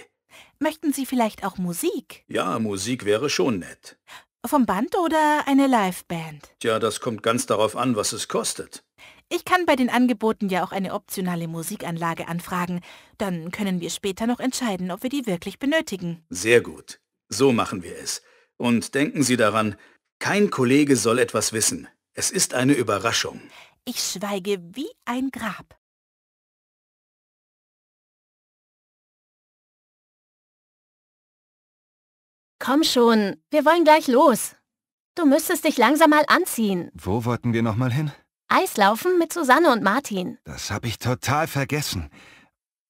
Möchten Sie vielleicht auch Musik?
Ja, Musik wäre schon nett.
Vom Band oder eine Liveband?
Tja, das kommt ganz darauf an, was es kostet.
Ich kann bei den Angeboten ja auch eine optionale Musikanlage anfragen. Dann können wir später noch entscheiden, ob wir die wirklich benötigen.
Sehr gut. So machen wir es. Und denken Sie daran, kein Kollege soll etwas wissen. Es ist eine Überraschung.
Ich schweige wie ein Grab.
Komm schon, wir wollen gleich los. Du müsstest dich langsam mal anziehen.
Wo
wollten wir nochmal hin?
Eislaufen mit Susanne und Martin.
Das habe ich total vergessen.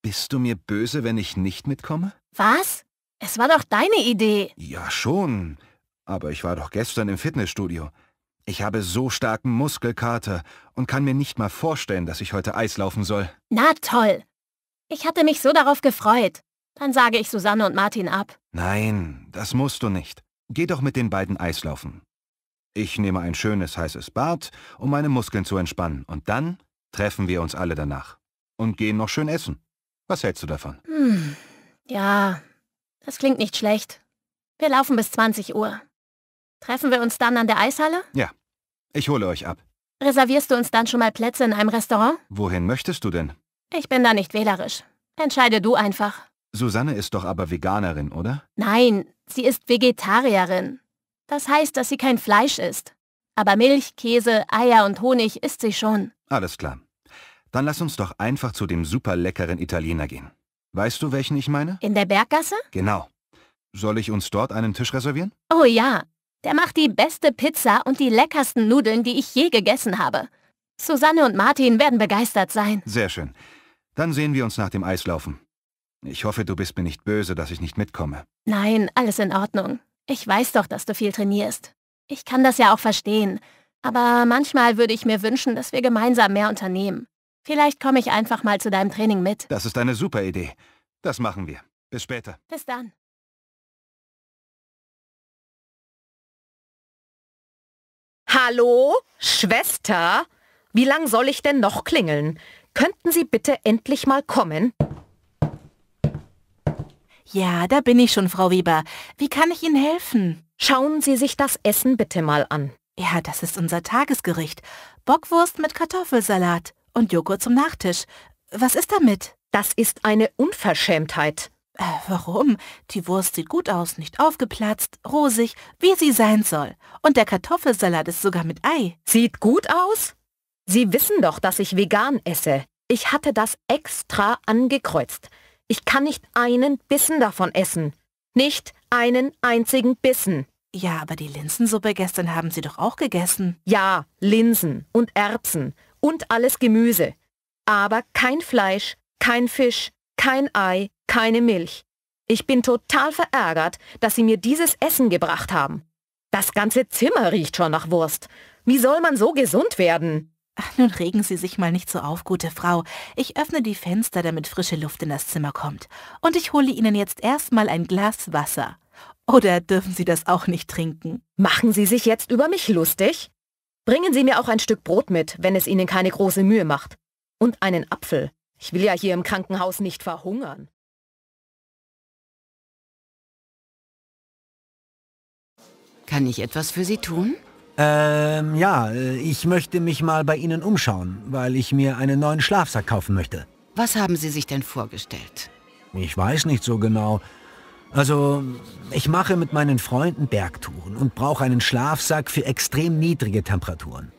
Bist du mir böse, wenn ich nicht mitkomme?
Was? Es war doch deine Idee.
Ja, schon. Aber ich war doch gestern im Fitnessstudio. Ich habe so starken Muskelkater und kann mir nicht mal vorstellen, dass ich heute Eis laufen soll.
Na toll. Ich hatte mich so darauf gefreut. Dann sage ich Susanne und Martin ab.
Nein, das musst du nicht. Geh doch mit den beiden Eislaufen. Ich nehme ein schönes heißes Bad, um meine Muskeln zu entspannen. Und dann treffen wir uns alle danach. Und gehen noch schön essen. Was hältst du davon?
Hm, ja, das klingt nicht schlecht. Wir laufen bis 20 Uhr. Treffen wir uns dann an der Eishalle?
Ja. Ich hole euch ab.
Reservierst du uns dann schon mal Plätze in einem Restaurant?
Wohin möchtest du denn?
Ich bin da nicht wählerisch. Entscheide du einfach.
Susanne ist doch aber Veganerin, oder?
Nein, sie ist Vegetarierin. Das heißt, dass sie kein Fleisch isst. Aber Milch, Käse, Eier und Honig isst sie schon.
Alles klar. Dann lass uns doch einfach zu dem super leckeren Italiener gehen. Weißt du, welchen ich meine?
In der Berggasse?
Genau. Soll ich uns dort einen Tisch reservieren?
Oh ja. Der macht die beste Pizza und die leckersten Nudeln, die ich je gegessen habe. Susanne und Martin werden begeistert sein.
Sehr schön. Dann sehen wir uns nach dem Eislaufen. Ich hoffe, du bist mir nicht böse, dass ich nicht mitkomme.
Nein, alles in Ordnung. Ich weiß doch, dass du viel trainierst. Ich kann das ja auch verstehen. Aber manchmal würde ich mir wünschen, dass wir gemeinsam mehr unternehmen. Vielleicht komme ich einfach mal zu deinem Training mit.
Das ist eine super Idee. Das machen wir. Bis später. Bis dann. Hallo? Schwester? Wie lang soll ich denn noch klingeln? Könnten Sie bitte endlich mal
kommen? Ja, da bin ich schon, Frau Weber. Wie kann ich Ihnen helfen? Schauen Sie sich das Essen bitte mal an. Ja, das ist unser Tagesgericht. Bockwurst mit Kartoffelsalat und Joghurt zum Nachtisch. Was ist damit? Das ist eine Unverschämtheit. Äh, warum? Die Wurst sieht gut aus, nicht aufgeplatzt, rosig, wie sie sein soll. Und der Kartoffelsalat ist sogar mit Ei. Sieht gut aus? Sie wissen doch, dass ich vegan esse. Ich hatte das extra
angekreuzt. Ich kann nicht einen Bissen davon essen. Nicht einen einzigen Bissen. Ja, aber die Linsensuppe gestern haben Sie doch auch gegessen. Ja, Linsen und Erbsen und alles Gemüse. Aber kein Fleisch, kein Fisch, kein Ei, keine Milch. Ich bin total verärgert, dass Sie mir dieses Essen gebracht haben. Das ganze Zimmer riecht schon nach Wurst. Wie soll man so
gesund werden? Ach, nun regen Sie sich mal nicht so auf, gute Frau. Ich öffne die Fenster, damit frische Luft in das Zimmer kommt. Und ich hole Ihnen jetzt erstmal ein Glas Wasser. Oder dürfen Sie das auch nicht trinken? Machen Sie sich jetzt über mich lustig? Bringen Sie
mir auch ein Stück Brot mit, wenn es Ihnen keine große Mühe macht. Und einen Apfel. Ich will ja hier im
Krankenhaus nicht verhungern. Kann ich etwas für Sie tun? Ähm, ja, äh,
ich möchte mich mal bei Ihnen umschauen, weil ich mir einen neuen Schlafsack kaufen möchte. Was haben Sie sich denn vorgestellt? Ich weiß nicht so genau. Also, ich mache mit meinen Freunden Bergtouren und brauche einen Schlafsack für extrem niedrige Temperaturen.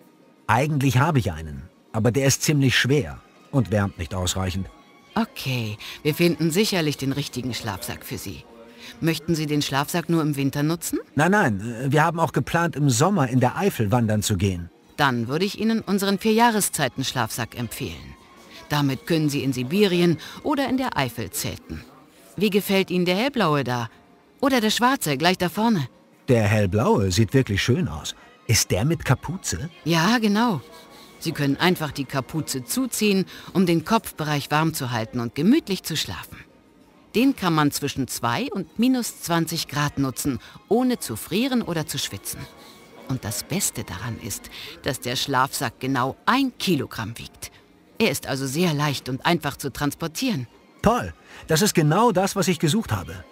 Eigentlich habe ich einen, aber der ist ziemlich schwer und wärmt nicht ausreichend.
Okay, wir finden sicherlich den richtigen Schlafsack für Sie. Möchten Sie den Schlafsack nur im Winter nutzen? Nein,
nein. Wir haben auch geplant, im Sommer in der Eifel wandern zu gehen.
Dann würde ich Ihnen unseren vier Vierjahreszeiten-Schlafsack empfehlen. Damit können Sie in Sibirien oder in der Eifel zelten. Wie gefällt Ihnen der hellblaue da? Oder der schwarze, gleich da vorne?
Der hellblaue sieht wirklich schön aus. Ist der mit Kapuze?
Ja, genau. Sie können einfach die Kapuze zuziehen, um den Kopfbereich warm zu halten und gemütlich zu schlafen. Den kann man zwischen 2 und minus 20 Grad nutzen, ohne zu frieren oder zu schwitzen. Und das Beste daran ist, dass der Schlafsack genau ein Kilogramm wiegt. Er ist also sehr leicht und einfach zu transportieren.
Toll, das ist genau das, was ich gesucht habe.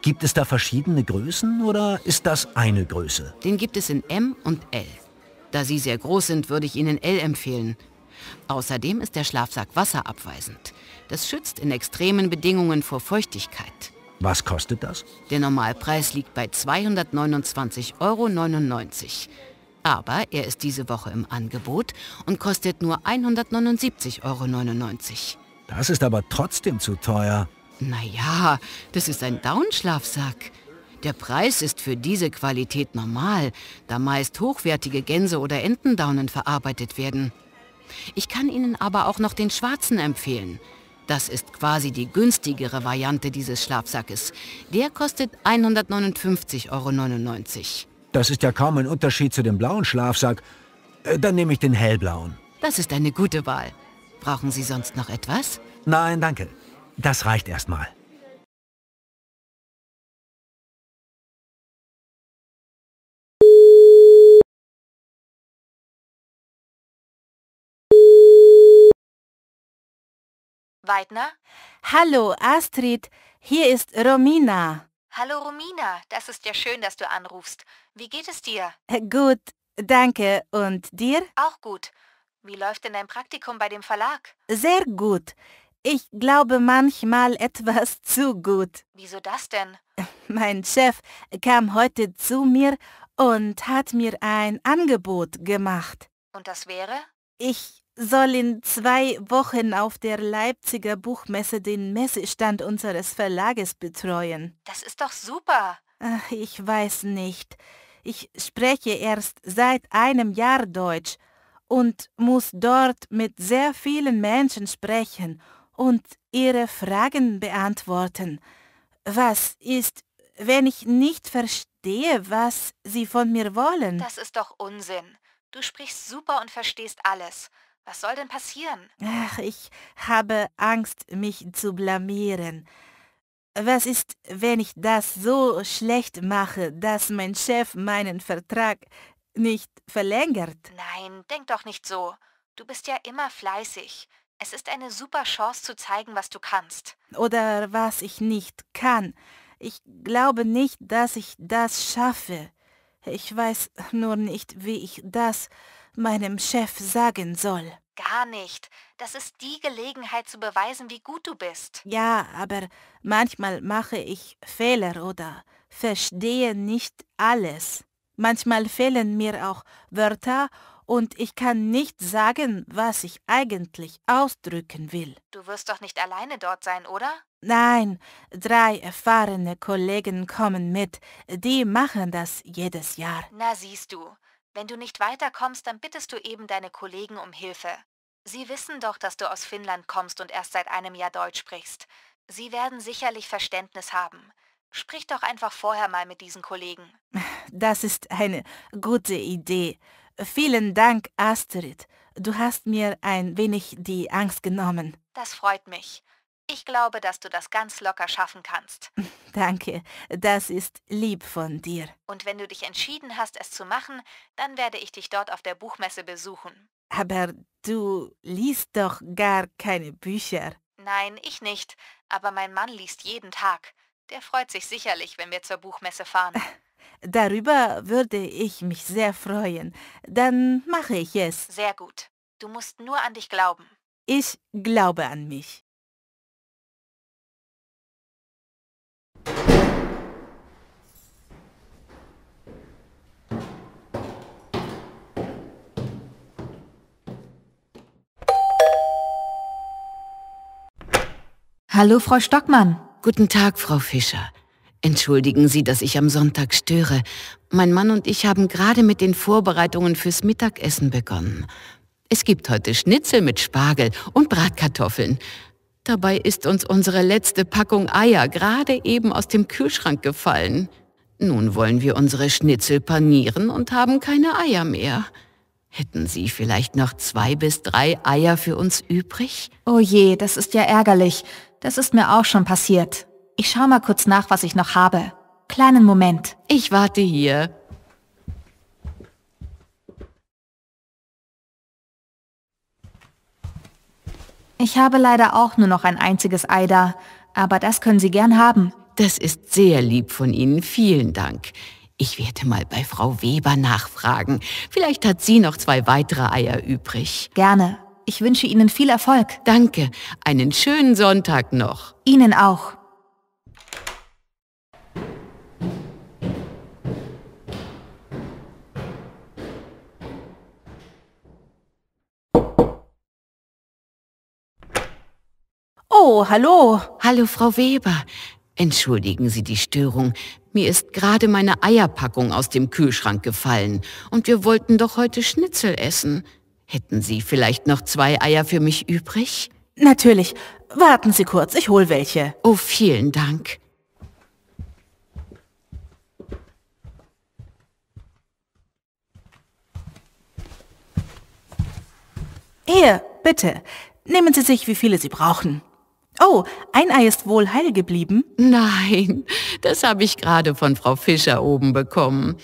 Gibt es da verschiedene Größen oder ist das eine Größe?
Den gibt es in M und L. Da sie sehr groß sind, würde ich Ihnen L empfehlen. Außerdem ist der Schlafsack wasserabweisend. Das schützt in extremen Bedingungen vor Feuchtigkeit.
Was kostet das?
Der Normalpreis liegt bei 229,99 Euro. Aber er ist diese Woche im Angebot und kostet nur 179,99 Euro. Das ist aber trotzdem zu teuer. Naja, das ist ein Downschlafsack. Der Preis ist für diese Qualität normal, da meist hochwertige Gänse- oder Entendaunen verarbeitet werden. Ich kann Ihnen aber auch noch den schwarzen empfehlen. Das ist quasi die günstigere Variante dieses Schlafsackes. Der kostet 159,99 Euro.
Das ist ja kaum ein Unterschied zu dem blauen Schlafsack. Äh, dann nehme ich den hellblauen.
Das ist eine gute Wahl.
Brauchen Sie sonst noch etwas? Nein,
danke. Das reicht erstmal. Weidner?
Hallo, Astrid. Hier ist Romina.
Hallo, Romina. Das
ist ja schön, dass du anrufst. Wie geht es dir?
Äh, gut, danke. Und dir?
Auch gut. Wie läuft denn dein Praktikum bei dem Verlag?
Sehr gut. Ich glaube manchmal etwas zu gut.
Wieso das denn?
Mein Chef kam heute zu mir und hat mir ein Angebot gemacht.
Und das wäre?
Ich soll in zwei Wochen auf der Leipziger Buchmesse den Messestand unseres Verlages betreuen.
Das ist doch super.
Ach, ich weiß nicht. Ich spreche erst seit einem Jahr Deutsch und muss dort mit sehr vielen Menschen sprechen und ihre Fragen beantworten. Was ist, wenn ich nicht verstehe, was sie von mir wollen? Das
ist doch Unsinn. Du sprichst super und verstehst alles. Was soll denn passieren?
Ach, ich habe Angst, mich zu blamieren. Was ist, wenn ich das so schlecht mache, dass mein Chef meinen Vertrag nicht verlängert?
Nein, denk doch nicht so. Du bist ja immer fleißig. Es ist eine super Chance zu zeigen, was
du kannst. Oder was ich nicht kann. Ich glaube nicht, dass ich das schaffe. Ich weiß nur nicht, wie ich das meinem Chef sagen soll.
Gar nicht. Das ist die Gelegenheit zu beweisen, wie gut du bist.
Ja, aber manchmal mache ich Fehler oder verstehe nicht alles. Manchmal fehlen mir auch Wörter und ich kann nicht sagen, was ich eigentlich ausdrücken will.
Du wirst doch nicht alleine dort sein, oder?
Nein, drei erfahrene Kollegen kommen mit. Die machen das jedes Jahr.
Na siehst du, wenn du nicht weiterkommst, dann bittest du eben deine Kollegen um Hilfe. Sie wissen doch, dass du aus Finnland kommst und erst seit einem Jahr Deutsch sprichst. Sie werden sicherlich Verständnis haben. Sprich doch einfach vorher mal mit diesen Kollegen.
Das ist eine gute Idee. Vielen Dank, Astrid. Du hast mir ein wenig die Angst genommen.
Das freut mich. Ich glaube, dass du das ganz locker schaffen kannst.
Danke, das ist lieb von dir.
Und wenn du dich entschieden hast, es zu machen, dann werde ich dich dort auf der Buchmesse besuchen.
Aber du liest doch gar keine Bücher.
Nein, ich nicht. Aber mein Mann liest jeden Tag. Der freut sich sicherlich, wenn wir zur Buchmesse fahren.
Darüber würde ich mich sehr freuen. Dann mache ich es.
Sehr gut. Du musst nur an dich glauben.
Ich glaube an mich.
Hallo, Frau Stockmann. Guten Tag, Frau Fischer. Entschuldigen Sie, dass ich am Sonntag störe. Mein Mann und ich haben gerade mit den Vorbereitungen fürs Mittagessen begonnen. Es gibt heute Schnitzel mit Spargel und Bratkartoffeln. Dabei ist uns unsere letzte Packung Eier gerade eben aus dem Kühlschrank gefallen. Nun wollen wir unsere Schnitzel panieren und haben keine Eier mehr. Hätten Sie vielleicht noch zwei bis drei Eier für uns übrig?
Oh je, das ist ja ärgerlich. Das ist mir auch schon passiert. Ich schau mal kurz nach, was ich noch habe. Kleinen Moment.
Ich warte hier.
Ich habe leider auch nur noch ein einziges Ei da, aber das können Sie gern haben.
Das ist sehr lieb von Ihnen, vielen Dank. Ich werde mal bei Frau Weber nachfragen. Vielleicht hat sie noch zwei weitere Eier übrig. Gerne. Ich wünsche Ihnen viel Erfolg. Danke. Einen schönen Sonntag noch. Ihnen auch. Oh, hallo. Hallo, Frau Weber. Entschuldigen Sie die Störung. Mir ist gerade meine Eierpackung aus dem Kühlschrank gefallen und wir wollten doch heute Schnitzel essen. Hätten Sie vielleicht noch zwei Eier für mich übrig? Natürlich. Warten Sie kurz, ich hol welche. Oh, vielen Dank.
Hier, bitte. Nehmen Sie sich, wie viele Sie brauchen. Oh, ein Ei ist wohl heil geblieben? Nein, das habe ich gerade von Frau Fischer
oben bekommen.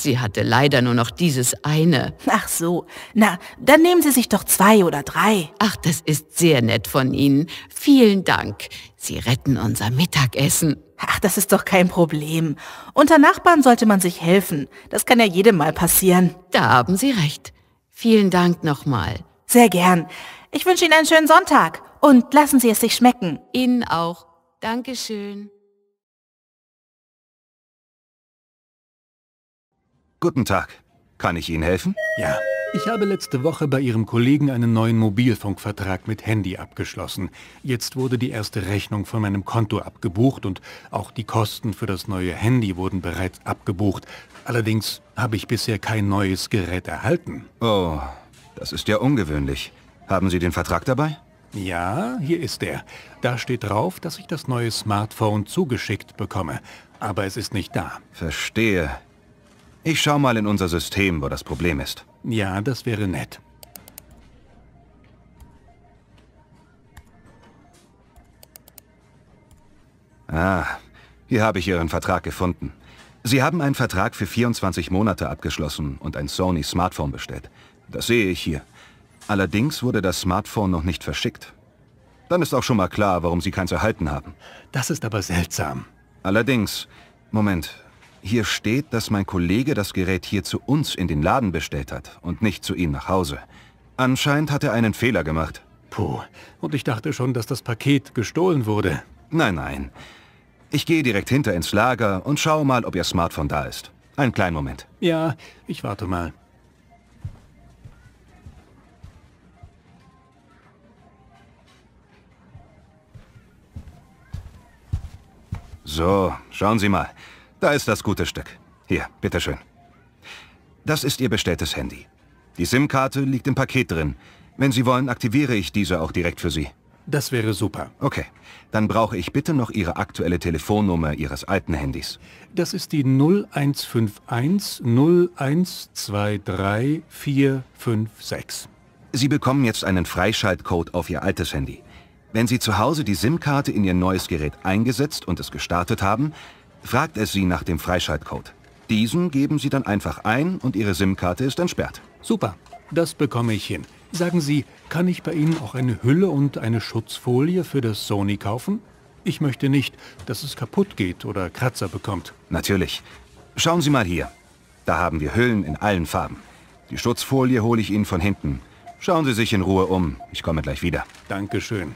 Sie hatte leider nur noch dieses eine. Ach so. Na, dann nehmen Sie sich doch zwei oder drei. Ach, das ist sehr nett von Ihnen. Vielen
Dank. Sie retten unser Mittagessen. Ach, das ist doch kein Problem. Unter Nachbarn sollte man sich helfen. Das kann ja jedem mal passieren. Da haben Sie recht. Vielen Dank nochmal. Sehr gern. Ich wünsche Ihnen einen schönen Sonntag und lassen Sie es sich schmecken. Ihnen auch. Dankeschön.
Guten Tag. Kann ich Ihnen helfen? Ja. Ich habe letzte
Woche bei Ihrem Kollegen einen neuen Mobilfunkvertrag mit Handy abgeschlossen. Jetzt wurde die erste Rechnung von meinem Konto abgebucht und auch die Kosten für das neue Handy wurden bereits abgebucht. Allerdings habe ich bisher kein neues Gerät erhalten. Oh, das ist ja ungewöhnlich. Haben Sie den Vertrag dabei? Ja, hier ist er. Da steht drauf, dass ich das neue Smartphone zugeschickt bekomme. Aber es ist nicht da.
Verstehe. Ich schau mal in unser System, wo das Problem ist.
Ja, das wäre nett.
Ah, hier habe ich Ihren Vertrag gefunden. Sie haben einen Vertrag für 24 Monate abgeschlossen und ein Sony-Smartphone bestellt. Das sehe ich hier. Allerdings wurde das Smartphone noch nicht verschickt. Dann ist auch schon mal klar, warum Sie keins erhalten haben. Das ist aber seltsam. Allerdings, Moment, hier steht, dass mein Kollege das Gerät hier zu uns in den Laden bestellt hat und nicht zu ihm nach Hause. Anscheinend hat er einen Fehler gemacht. Puh,
und ich dachte schon, dass das Paket
gestohlen wurde. Nein, nein. Ich gehe direkt hinter ins Lager und schaue mal, ob ihr Smartphone da ist. Einen kleinen Moment. Ja, ich warte mal. So, schauen Sie mal. Da ist das gute Stück. Hier, bitteschön. Das ist Ihr bestelltes Handy. Die SIM-Karte liegt im Paket drin. Wenn Sie wollen, aktiviere ich diese auch direkt für Sie.
Das wäre super. Okay, dann brauche ich bitte noch Ihre aktuelle Telefonnummer Ihres alten Handys. Das ist die 0151 0123456.
Sie bekommen jetzt einen Freischaltcode auf Ihr altes Handy. Wenn Sie zu Hause die SIM-Karte in Ihr neues Gerät eingesetzt und es gestartet haben, Fragt es sie nach dem Freischaltcode.
Diesen geben sie dann einfach ein und ihre SIM-Karte ist entsperrt. Super, das bekomme ich hin. Sagen Sie, kann ich bei Ihnen auch eine Hülle und eine Schutzfolie für das Sony kaufen? Ich möchte nicht, dass es kaputt geht oder Kratzer bekommt. Natürlich. Schauen Sie mal hier. Da haben wir Hüllen in allen Farben. Die Schutzfolie hole ich Ihnen von
hinten. Schauen Sie sich in Ruhe um. Ich komme gleich wieder. Dankeschön.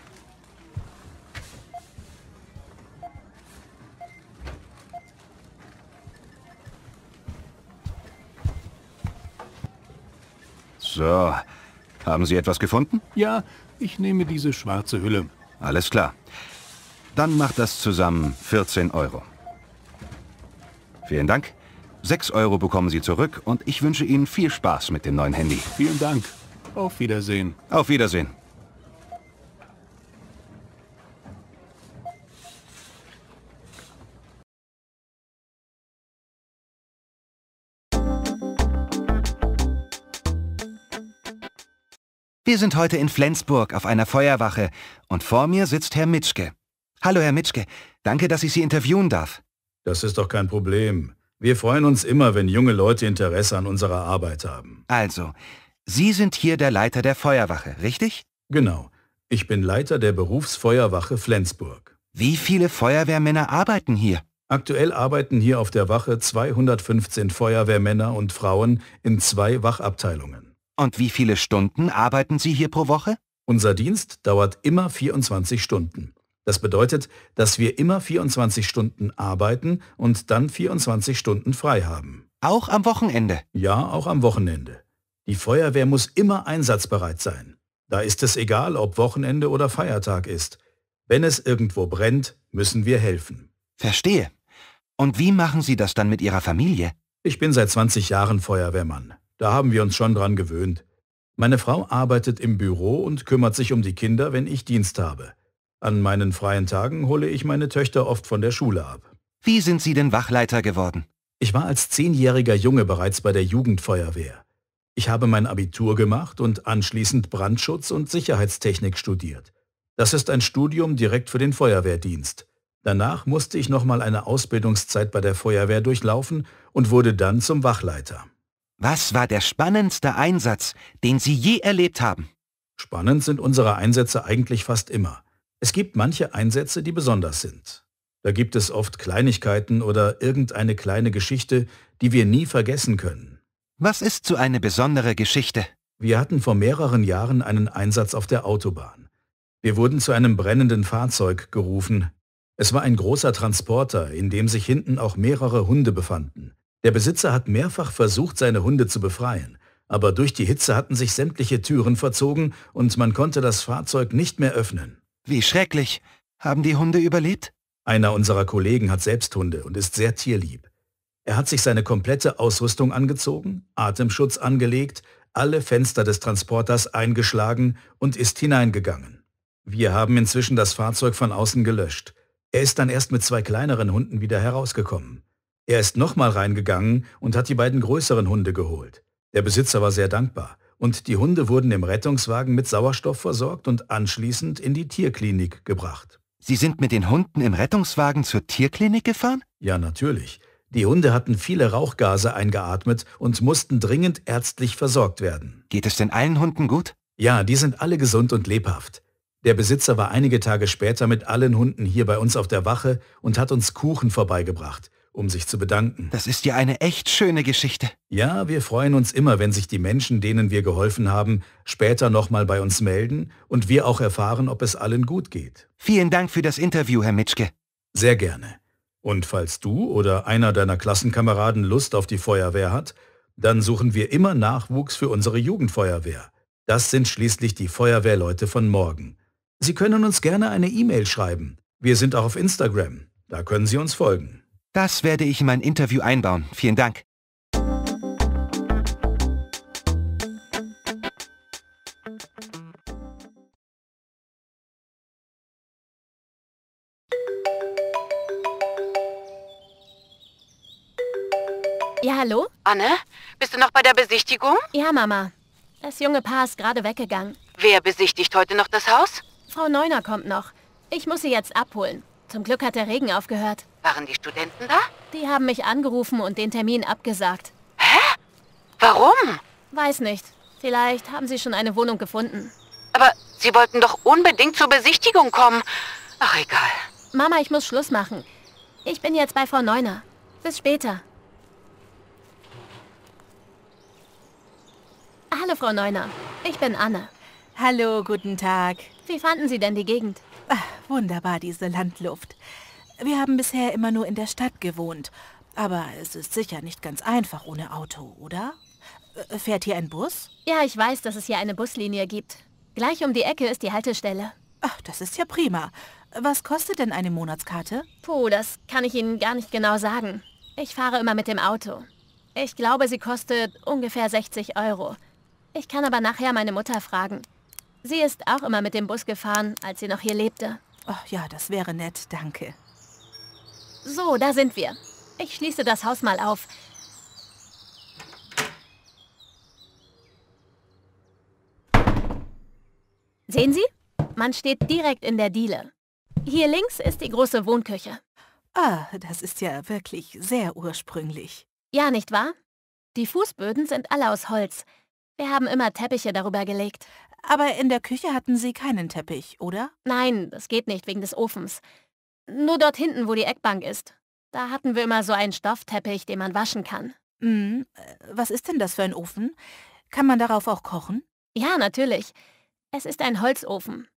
So. Haben Sie etwas gefunden? Ja, ich nehme diese schwarze Hülle. Alles klar. Dann macht das zusammen 14 Euro. Vielen Dank. 6 Euro bekommen Sie zurück und ich wünsche Ihnen viel Spaß mit dem neuen Handy. Vielen Dank.
Auf Wiedersehen. Auf Wiedersehen.
Wir sind heute in Flensburg auf einer Feuerwache und vor mir sitzt Herr Mitschke. Hallo, Herr Mitschke. Danke, dass ich
Sie interviewen darf. Das ist doch kein Problem. Wir freuen uns immer, wenn junge Leute Interesse an unserer Arbeit haben. Also, Sie sind hier der Leiter der Feuerwache, richtig? Genau. Ich bin Leiter der Berufsfeuerwache Flensburg. Wie viele Feuerwehrmänner arbeiten hier? Aktuell arbeiten hier auf der Wache 215 Feuerwehrmänner und Frauen in zwei Wachabteilungen. Und wie viele Stunden arbeiten Sie hier pro Woche? Unser Dienst dauert immer 24 Stunden. Das bedeutet, dass wir immer 24 Stunden arbeiten und dann 24 Stunden frei haben. Auch am Wochenende? Ja, auch am Wochenende. Die Feuerwehr muss immer einsatzbereit sein. Da ist es egal, ob Wochenende oder Feiertag ist. Wenn es irgendwo brennt, müssen wir helfen. Verstehe. Und wie machen Sie das dann mit Ihrer Familie? Ich bin seit 20 Jahren Feuerwehrmann. Da haben wir uns schon dran gewöhnt. Meine Frau arbeitet im Büro und kümmert sich um die Kinder, wenn ich Dienst habe. An meinen freien Tagen hole ich meine Töchter oft von der Schule ab. Wie sind Sie denn Wachleiter geworden? Ich war als zehnjähriger Junge bereits bei der Jugendfeuerwehr. Ich habe mein Abitur gemacht und anschließend Brandschutz und Sicherheitstechnik studiert. Das ist ein Studium direkt für den Feuerwehrdienst. Danach musste ich nochmal eine Ausbildungszeit bei der Feuerwehr durchlaufen und wurde dann zum Wachleiter. Was war der spannendste Einsatz, den Sie je erlebt haben? Spannend sind unsere Einsätze eigentlich fast immer. Es gibt manche Einsätze, die besonders sind. Da gibt es oft Kleinigkeiten oder irgendeine kleine Geschichte, die wir nie vergessen können. Was ist so eine besondere Geschichte? Wir hatten vor mehreren Jahren einen Einsatz auf der Autobahn. Wir wurden zu einem brennenden Fahrzeug gerufen. Es war ein großer Transporter, in dem sich hinten auch mehrere Hunde befanden. Der Besitzer hat mehrfach versucht, seine Hunde zu befreien, aber durch die Hitze hatten sich sämtliche Türen verzogen und man konnte das Fahrzeug nicht mehr öffnen. Wie schrecklich. Haben die Hunde überlebt? Einer unserer Kollegen hat selbst Hunde und ist sehr tierlieb. Er hat sich seine komplette Ausrüstung angezogen, Atemschutz angelegt, alle Fenster des Transporters eingeschlagen und ist hineingegangen. Wir haben inzwischen das Fahrzeug von außen gelöscht. Er ist dann erst mit zwei kleineren Hunden wieder herausgekommen. Er ist nochmal reingegangen und hat die beiden größeren Hunde geholt. Der Besitzer war sehr dankbar und die Hunde wurden im Rettungswagen mit Sauerstoff versorgt und anschließend in die Tierklinik gebracht. Sie sind mit den Hunden im Rettungswagen zur Tierklinik gefahren? Ja, natürlich. Die Hunde hatten viele Rauchgase eingeatmet und mussten dringend ärztlich versorgt werden. Geht es denn allen Hunden gut? Ja, die sind alle gesund und lebhaft. Der Besitzer war einige Tage später mit allen Hunden hier bei uns auf der Wache und hat uns Kuchen vorbeigebracht um sich zu bedanken. Das ist ja eine echt schöne Geschichte. Ja, wir freuen uns immer, wenn sich die Menschen, denen wir geholfen haben, später nochmal bei uns melden und wir auch erfahren, ob es allen gut geht. Vielen Dank für das Interview, Herr Mitschke. Sehr gerne. Und falls du oder einer deiner Klassenkameraden Lust auf die Feuerwehr hat, dann suchen wir immer Nachwuchs für unsere Jugendfeuerwehr. Das sind schließlich die Feuerwehrleute von morgen. Sie können uns gerne eine E-Mail schreiben. Wir sind auch auf Instagram. Da können Sie uns folgen. Das werde ich in mein Interview einbauen.
Vielen Dank.
Ja, hallo? Anne, bist du noch bei der Besichtigung? Ja, Mama. Das junge Paar ist gerade weggegangen.
Wer besichtigt heute noch das Haus?
Frau Neuner kommt noch. Ich muss sie jetzt abholen. Zum Glück hat der Regen aufgehört.
Waren die Studenten da?
Die haben mich angerufen und den Termin abgesagt. Hä? Warum? Weiß nicht. Vielleicht haben sie schon eine Wohnung gefunden. Aber sie wollten doch unbedingt zur Besichtigung kommen. Ach, egal. Mama, ich muss Schluss machen. Ich bin jetzt bei Frau Neuner. Bis später. Hallo, Frau Neuner.
Ich bin Anne. Hallo, guten Tag. Wie fanden Sie denn die Gegend? Ach, wunderbar, diese Landluft. Wir haben bisher immer nur in der Stadt gewohnt. Aber es ist sicher nicht ganz einfach ohne Auto, oder? Äh, fährt hier ein Bus? Ja, ich weiß, dass es hier
eine Buslinie gibt. Gleich um die Ecke ist die Haltestelle.
Ach, das ist ja prima. Was kostet denn eine Monatskarte?
Puh, das kann ich Ihnen gar nicht genau sagen. Ich fahre immer mit dem Auto. Ich glaube, sie kostet ungefähr 60 Euro. Ich kann aber nachher meine Mutter fragen. Sie ist auch immer mit dem Bus gefahren, als sie noch hier lebte. Oh ja, das
wäre nett, danke.
So, da sind wir. Ich schließe das Haus mal auf. Sehen Sie? Man steht direkt in der Diele. Hier links ist die große Wohnküche.
Ah, das ist ja wirklich sehr ursprünglich.
Ja, nicht wahr? Die Fußböden sind alle aus Holz. Wir haben immer Teppiche darüber gelegt. Aber in der Küche hatten Sie keinen Teppich, oder? Nein, das geht nicht, wegen des Ofens. Nur dort hinten, wo die Eckbank ist. Da hatten wir immer so einen Stoffteppich, den man waschen kann. Hm, äh, was ist denn das für ein Ofen? Kann man darauf auch kochen? Ja, natürlich. Es ist ein Holzofen.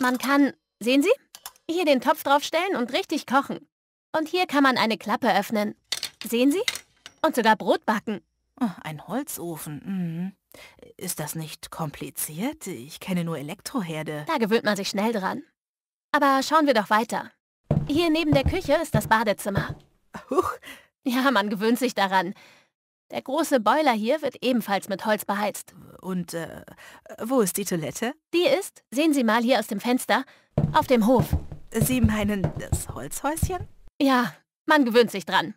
Man kann, sehen Sie, hier den Topf draufstellen und richtig kochen. Und hier kann man eine Klappe öffnen. Sehen Sie? Und sogar Brot backen.
Oh, ein Holzofen. Mhm. Ist das nicht kompliziert? Ich kenne nur Elektroherde.
Da gewöhnt man sich schnell dran. Aber schauen wir doch weiter. Hier neben der Küche ist das Badezimmer. Huch. Ja, man gewöhnt sich daran. Der große Boiler hier wird ebenfalls mit Holz beheizt. Und äh, wo ist die Toilette? Die ist, sehen Sie mal hier aus dem Fenster, auf dem Hof. Sie meinen das Holzhäuschen? Ja, man gewöhnt sich dran.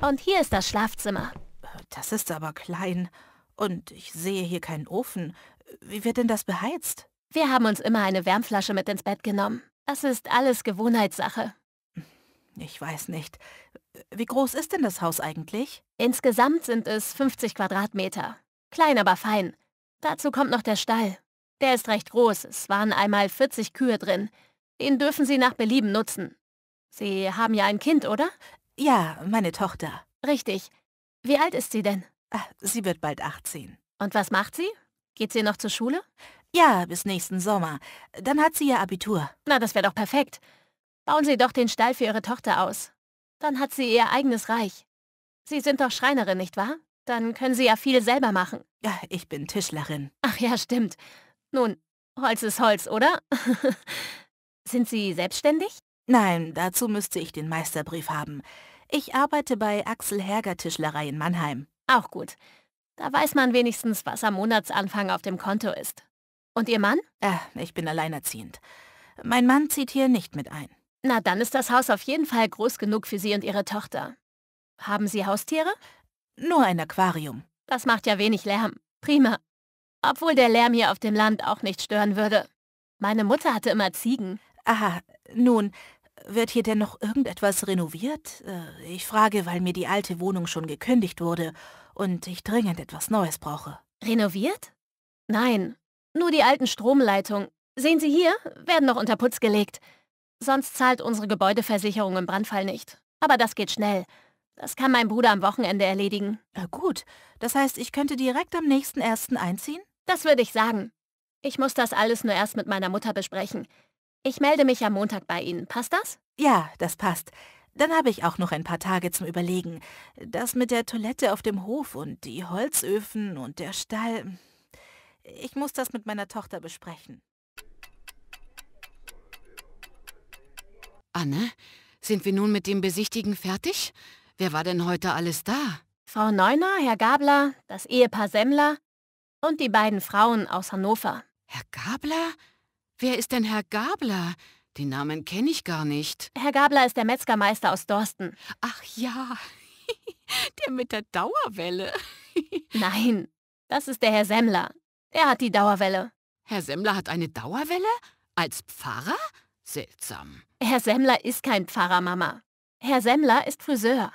Und hier ist das Schlafzimmer. Das ist aber klein. Und ich sehe hier keinen Ofen. Wie wird denn das
beheizt? Wir haben uns immer eine Wärmflasche mit ins Bett genommen. Das ist alles Gewohnheitssache.
Ich weiß nicht. Wie groß ist denn das Haus eigentlich?
Insgesamt sind es 50 Quadratmeter. Klein, aber fein. Dazu kommt noch der Stall. Der ist recht groß. Es waren einmal 40 Kühe drin. Den dürfen Sie nach Belieben nutzen. Sie haben ja ein Kind, oder? Ja, meine Tochter. Richtig. Wie alt ist sie denn? Ah, sie wird bald 18. Und was macht sie? Geht sie noch zur Schule? Ja, bis nächsten Sommer. Dann hat sie ihr Abitur. Na, das wäre doch perfekt. Bauen Sie doch den Stall für Ihre Tochter aus. Dann hat sie ihr eigenes Reich. Sie sind doch Schreinerin, nicht wahr? Dann können Sie ja viel selber machen.
Ja, ich bin Tischlerin.
Ach ja, stimmt.
Nun, Holz ist Holz, oder? sind Sie selbstständig? Nein, dazu müsste ich den Meisterbrief haben. Ich arbeite bei Axel Herger Tischlerei in Mannheim.
Auch gut. Da weiß man wenigstens, was am Monatsanfang auf dem Konto ist. Und Ihr Mann? Äh, ich bin alleinerziehend. Mein Mann zieht hier nicht mit ein. Na, dann ist das Haus auf jeden Fall groß genug für Sie und Ihre Tochter. Haben Sie Haustiere? Nur
ein Aquarium.
Das macht ja wenig Lärm. Prima. Obwohl der Lärm hier auf dem Land auch
nicht stören würde. Meine Mutter hatte immer Ziegen. Aha, nun, wird hier denn noch irgendetwas renoviert? Äh, ich frage, weil mir die alte Wohnung schon gekündigt wurde und ich dringend etwas Neues brauche. Renoviert? Nein, nur die
alten Stromleitungen. Sehen Sie hier, werden noch unter Putz gelegt. Sonst zahlt unsere Gebäudeversicherung im Brandfall nicht. Aber das geht schnell. Das kann mein Bruder am Wochenende erledigen. Äh, gut, das heißt, ich könnte direkt am nächsten ersten einziehen? Das würde ich sagen. Ich muss das alles nur erst mit meiner Mutter besprechen. Ich melde mich am Montag bei Ihnen. Passt das? Ja,
das passt. Dann habe ich auch noch ein paar Tage zum Überlegen. Das mit der Toilette auf dem Hof und die Holzöfen und der Stall. Ich muss das mit meiner Tochter besprechen.
Anne, sind wir nun mit dem Besichtigen fertig? Wer war denn heute alles da? Frau
Neuner, Herr Gabler, das Ehepaar Semmler und die beiden Frauen aus Hannover. Herr Gabler? Wer ist denn Herr Gabler?
Den Namen kenne ich gar nicht. Herr
Gabler ist der Metzgermeister aus Dorsten.
Ach ja, der mit der Dauerwelle.
Nein, das ist der Herr Semmler. Er hat die Dauerwelle. Herr Semmler hat eine Dauerwelle? Als Pfarrer? Seltsam. Herr Semmler ist kein Pfarrer, Mama. Herr Semmler ist Friseur.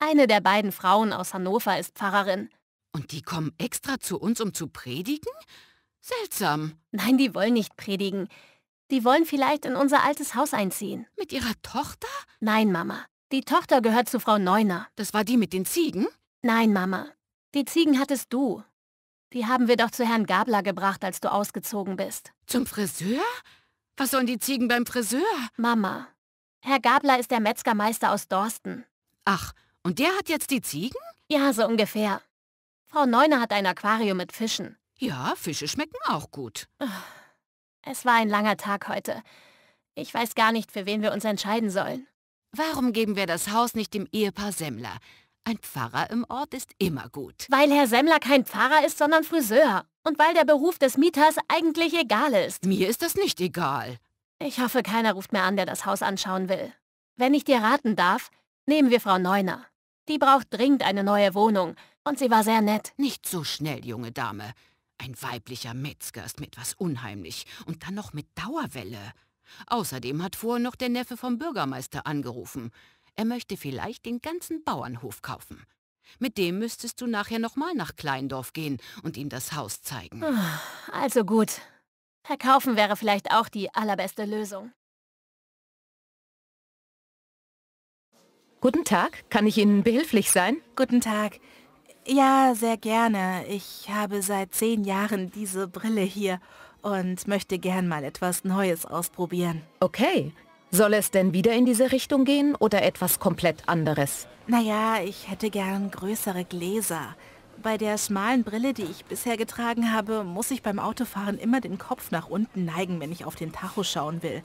Eine der beiden Frauen aus Hannover ist
Pfarrerin. Und die kommen extra zu uns, um zu predigen? Seltsam. Nein, die
wollen nicht predigen. Die wollen vielleicht in unser altes Haus einziehen. Mit ihrer Tochter? Nein, Mama. Die Tochter gehört zu Frau Neuner. Das war die mit den Ziegen? Nein, Mama. Die Ziegen hattest du. Die haben wir doch zu Herrn Gabler gebracht, als du ausgezogen bist. Zum Friseur? Was sollen die Ziegen beim Friseur? Mama, Herr Gabler ist der Metzgermeister aus Dorsten. Ach, und der hat jetzt die Ziegen? Ja, so ungefähr. Frau Neuner hat ein Aquarium mit Fischen.
Ja, Fische schmecken auch gut. Ah,
es war ein langer Tag heute. Ich weiß gar nicht, für wen wir uns entscheiden sollen. Warum geben wir das Haus nicht dem Ehepaar Semmler?
Ein Pfarrer im Ort ist immer gut.
Weil Herr Semmler kein Pfarrer ist, sondern Friseur. Und weil der Beruf des Mieters eigentlich egal ist. Mir ist das nicht egal. Ich hoffe, keiner ruft mehr an, der das Haus anschauen will. Wenn ich dir raten darf, nehmen wir Frau Neuner. Die braucht dringend eine neue Wohnung.
Und sie war sehr nett. Nicht so schnell, junge Dame. Ein weiblicher Metzger ist mir etwas unheimlich und dann noch mit Dauerwelle. Außerdem hat vorher noch der Neffe vom Bürgermeister angerufen. Er möchte vielleicht den ganzen Bauernhof kaufen. Mit dem müsstest du nachher nochmal nach Kleindorf gehen und ihm das Haus zeigen. Ah, also gut.
Verkaufen wäre vielleicht auch die allerbeste Lösung.
Guten Tag, kann ich Ihnen behilflich sein? Guten Tag. Ja, sehr gerne. Ich habe seit zehn Jahren diese Brille hier und möchte gern mal etwas Neues ausprobieren.
Okay. Soll es denn wieder in diese Richtung gehen oder etwas komplett anderes?
Naja, ich hätte gern größere Gläser. Bei der schmalen Brille, die ich bisher getragen habe, muss ich beim Autofahren immer den Kopf nach unten neigen, wenn ich auf den Tacho schauen will.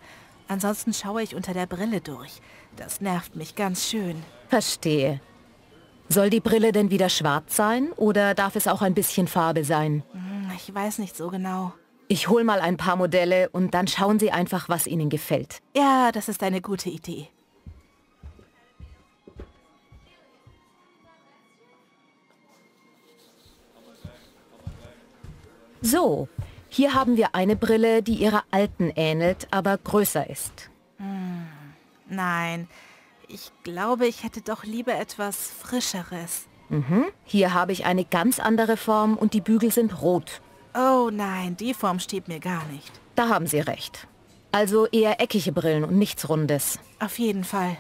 Ansonsten schaue ich unter der Brille durch. Das nervt mich ganz schön.
Verstehe. Soll die Brille denn wieder schwarz sein oder darf es auch ein bisschen Farbe sein?
Hm, ich weiß nicht so genau.
Ich hol mal ein paar Modelle und dann schauen Sie einfach, was Ihnen gefällt.
Ja, das ist eine gute Idee.
So, hier haben wir eine Brille, die ihrer alten ähnelt, aber größer ist.
Hm, nein, ich glaube, ich hätte doch lieber etwas Frischeres. Mhm. Hier
habe ich eine ganz andere Form und die Bügel sind rot. Oh nein, die Form steht mir gar nicht. Da haben Sie recht. Also eher eckige Brillen und nichts Rundes. Auf jeden Fall.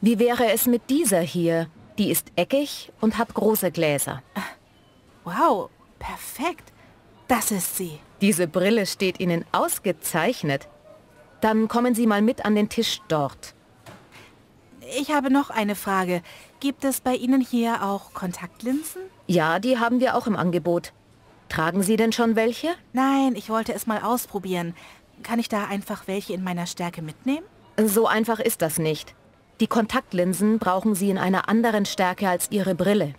Wie wäre es mit dieser hier? Die ist eckig und hat große Gläser. Wow, perfekt. Das ist sie. Diese Brille steht Ihnen ausgezeichnet. Dann kommen Sie mal mit an den Tisch dort.
Ich habe noch eine Frage. Gibt es bei Ihnen hier auch Kontaktlinsen? Ja, die haben wir auch im Angebot. Tragen Sie denn schon welche? Nein, ich wollte es mal ausprobieren. Kann ich da einfach welche in meiner Stärke mitnehmen? So einfach ist das nicht. Die
Kontaktlinsen brauchen Sie in einer anderen Stärke als Ihre Brille.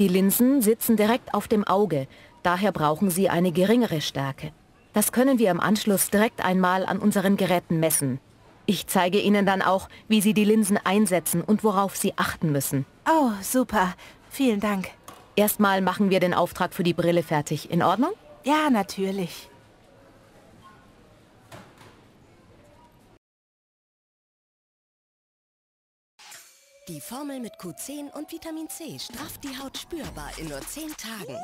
Die Linsen sitzen direkt auf dem Auge, daher brauchen Sie eine geringere Stärke. Das können wir im Anschluss direkt einmal an unseren Geräten messen. Ich zeige Ihnen dann auch, wie Sie die Linsen einsetzen und worauf Sie achten müssen. Oh, super. Vielen Dank. Erstmal machen wir den Auftrag für die Brille fertig. In Ordnung? Ja, natürlich.
Die Formel mit Q10 und Vitamin C strafft
die Haut spürbar in nur 10 Tagen.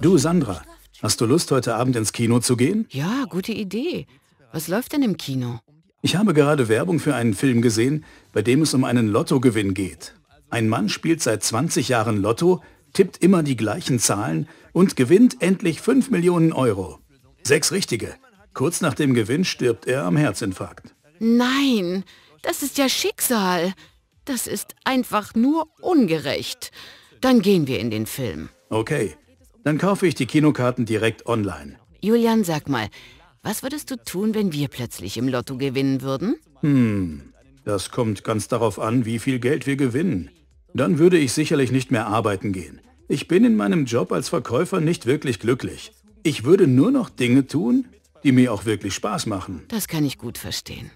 Du, Sandra, hast du Lust, heute Abend ins Kino zu gehen?
Ja, gute Idee. Was läuft denn im Kino?
Ich habe gerade Werbung für einen Film gesehen, bei dem es um einen Lottogewinn geht. Ein Mann spielt seit 20 Jahren Lotto, tippt immer die gleichen Zahlen und gewinnt endlich 5 Millionen Euro. Sechs richtige. Kurz nach dem Gewinn stirbt er am Herzinfarkt.
Nein, das ist ja Schicksal. Das ist einfach nur ungerecht. Dann gehen wir in den Film.
Okay, dann kaufe ich die Kinokarten direkt online.
Julian, sag mal, was würdest du tun, wenn wir plötzlich im Lotto gewinnen würden?
Hm, das kommt ganz darauf an, wie viel Geld wir gewinnen. Dann würde ich sicherlich nicht mehr arbeiten gehen. Ich bin in meinem Job als Verkäufer nicht wirklich glücklich. Ich würde nur noch Dinge tun, die mir auch wirklich Spaß machen.
Das kann ich gut verstehen.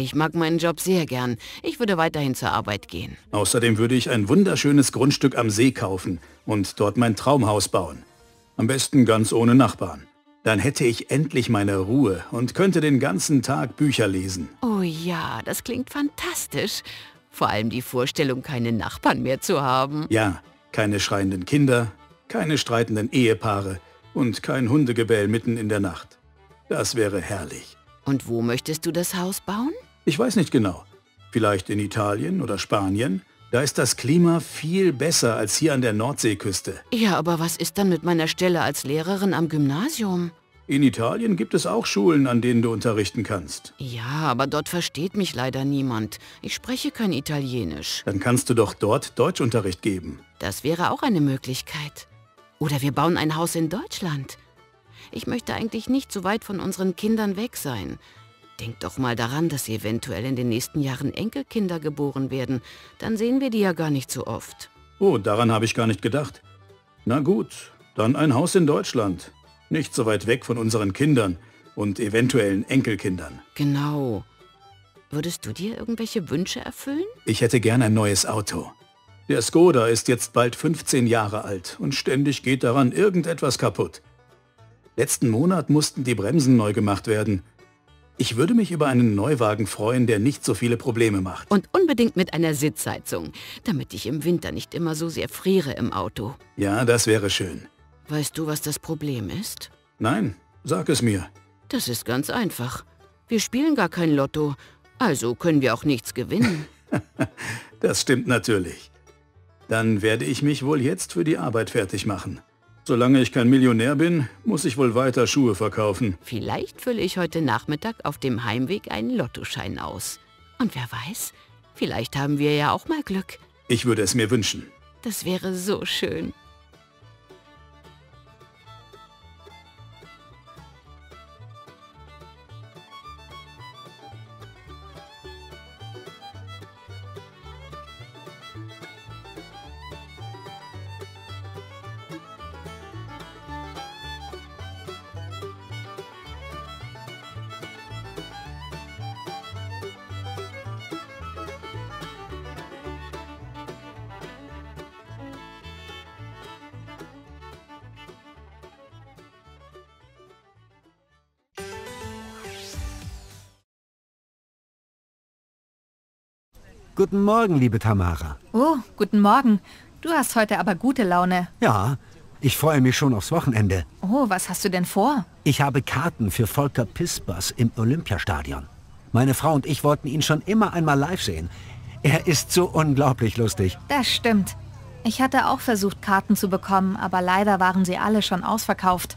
Ich mag meinen Job sehr gern. Ich würde weiterhin zur Arbeit gehen.
Außerdem würde ich ein wunderschönes Grundstück am See kaufen und dort mein Traumhaus bauen. Am besten ganz ohne Nachbarn. Dann hätte ich endlich meine Ruhe und könnte den ganzen Tag Bücher lesen.
Oh ja, das klingt fantastisch. Vor
allem die Vorstellung, keine
Nachbarn mehr zu haben.
Ja, keine schreienden Kinder, keine streitenden Ehepaare und kein Hundegebell mitten in der Nacht. Das wäre herrlich. Und wo möchtest du das Haus bauen? Ich weiß nicht genau. Vielleicht in Italien oder Spanien? Da ist das Klima viel besser als hier an der Nordseeküste.
Ja, aber was ist dann mit meiner Stelle als Lehrerin am Gymnasium?
In Italien gibt es auch Schulen, an denen du unterrichten kannst. Ja, aber dort versteht mich leider niemand.
Ich spreche kein Italienisch.
Dann kannst du doch dort Deutschunterricht geben.
Das wäre auch eine Möglichkeit. Oder wir bauen ein Haus in Deutschland. Ich möchte eigentlich nicht so weit von unseren Kindern weg sein. Denkt doch mal daran, dass eventuell in den nächsten Jahren Enkelkinder geboren werden. Dann sehen wir die ja gar nicht so oft.
Oh, daran habe ich gar nicht gedacht. Na gut, dann ein Haus in Deutschland. Nicht so weit weg von unseren Kindern und eventuellen Enkelkindern. Genau.
Würdest du dir irgendwelche Wünsche erfüllen?
Ich hätte gern ein neues Auto. Der Skoda ist jetzt bald 15 Jahre alt und ständig geht daran irgendetwas kaputt. Letzten Monat mussten die Bremsen neu gemacht werden. Ich würde mich über einen Neuwagen freuen, der nicht so viele Probleme macht.
Und unbedingt mit einer Sitzheizung, damit ich im Winter nicht immer so sehr friere im
Auto. Ja, das wäre schön.
Weißt du, was das Problem ist?
Nein, sag es mir. Das ist ganz einfach. Wir spielen gar kein
Lotto, also können wir auch nichts
gewinnen. das stimmt natürlich. Dann werde ich mich wohl jetzt für die Arbeit fertig machen. Solange ich kein Millionär bin, muss ich wohl weiter Schuhe verkaufen. Vielleicht fülle ich heute Nachmittag auf dem Heimweg einen Lottoschein aus.
Und wer weiß, vielleicht haben wir ja auch mal Glück.
Ich würde es mir wünschen.
Das wäre so schön.
Guten Morgen, liebe Tamara.
Oh, guten Morgen. Du hast heute aber gute
Laune.
Ja, ich freue mich schon aufs Wochenende.
Oh, was hast du denn vor?
Ich habe Karten für Volker Pispers im Olympiastadion. Meine Frau und ich wollten ihn schon immer einmal live sehen. Er ist so unglaublich lustig.
Das stimmt. Ich hatte auch versucht, Karten zu bekommen, aber leider waren sie alle schon ausverkauft.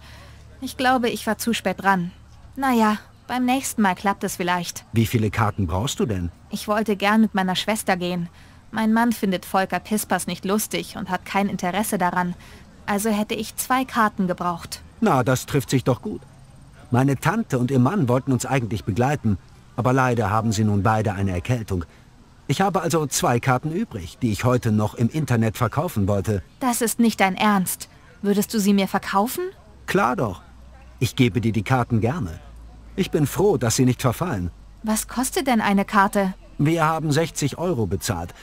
Ich glaube, ich war zu spät dran. Naja, beim nächsten Mal klappt es vielleicht.
Wie viele Karten brauchst du denn?
Ich wollte gern mit meiner Schwester gehen. Mein Mann findet Volker Pispers nicht lustig und hat kein Interesse daran. Also hätte ich zwei Karten gebraucht.
Na, das trifft sich doch gut. Meine Tante und ihr Mann wollten uns eigentlich begleiten, aber leider haben sie nun beide eine Erkältung. Ich habe also zwei Karten übrig, die ich heute noch im Internet verkaufen wollte.
Das
ist nicht dein Ernst. Würdest du sie mir verkaufen?
Klar doch. Ich gebe dir die Karten gerne. Ich bin froh, dass Sie nicht verfallen.
Was kostet denn eine Karte?
Wir haben 60 Euro bezahlt.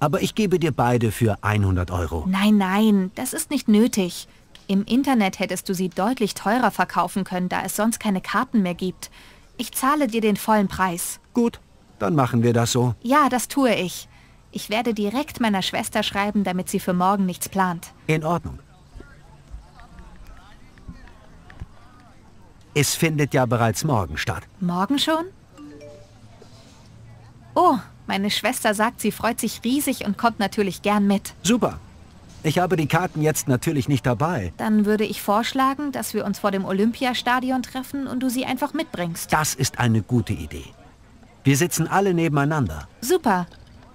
Aber ich gebe dir beide für 100 Euro.
Nein, nein, das ist nicht nötig. Im Internet hättest du sie deutlich teurer verkaufen können, da es sonst keine Karten mehr gibt. Ich zahle dir den vollen Preis. Gut,
dann machen wir das so.
Ja, das tue ich. Ich werde direkt meiner Schwester schreiben, damit sie für morgen nichts plant.
In Ordnung. Es findet ja bereits morgen statt.
Morgen schon? Oh, meine Schwester sagt, sie freut sich riesig und kommt natürlich gern mit. Super.
Ich habe die Karten jetzt natürlich nicht dabei.
Dann würde ich vorschlagen, dass wir uns vor dem Olympiastadion treffen und du sie einfach mitbringst.
Das ist eine gute Idee. Wir sitzen alle nebeneinander.
Super.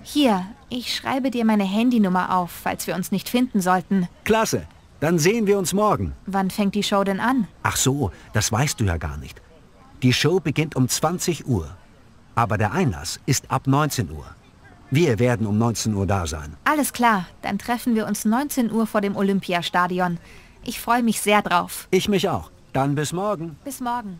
Hier, ich schreibe dir meine Handynummer auf, falls wir uns nicht finden sollten.
Klasse. Dann sehen wir uns morgen.
Wann fängt die Show denn an?
Ach so, das weißt du ja gar nicht. Die Show beginnt um 20 Uhr. Aber der Einlass ist ab 19 Uhr. Wir werden um 19 Uhr da sein.
Alles klar, dann treffen wir uns 19 Uhr vor dem Olympiastadion. Ich freue mich sehr drauf.
Ich mich auch. Dann bis morgen. Bis morgen.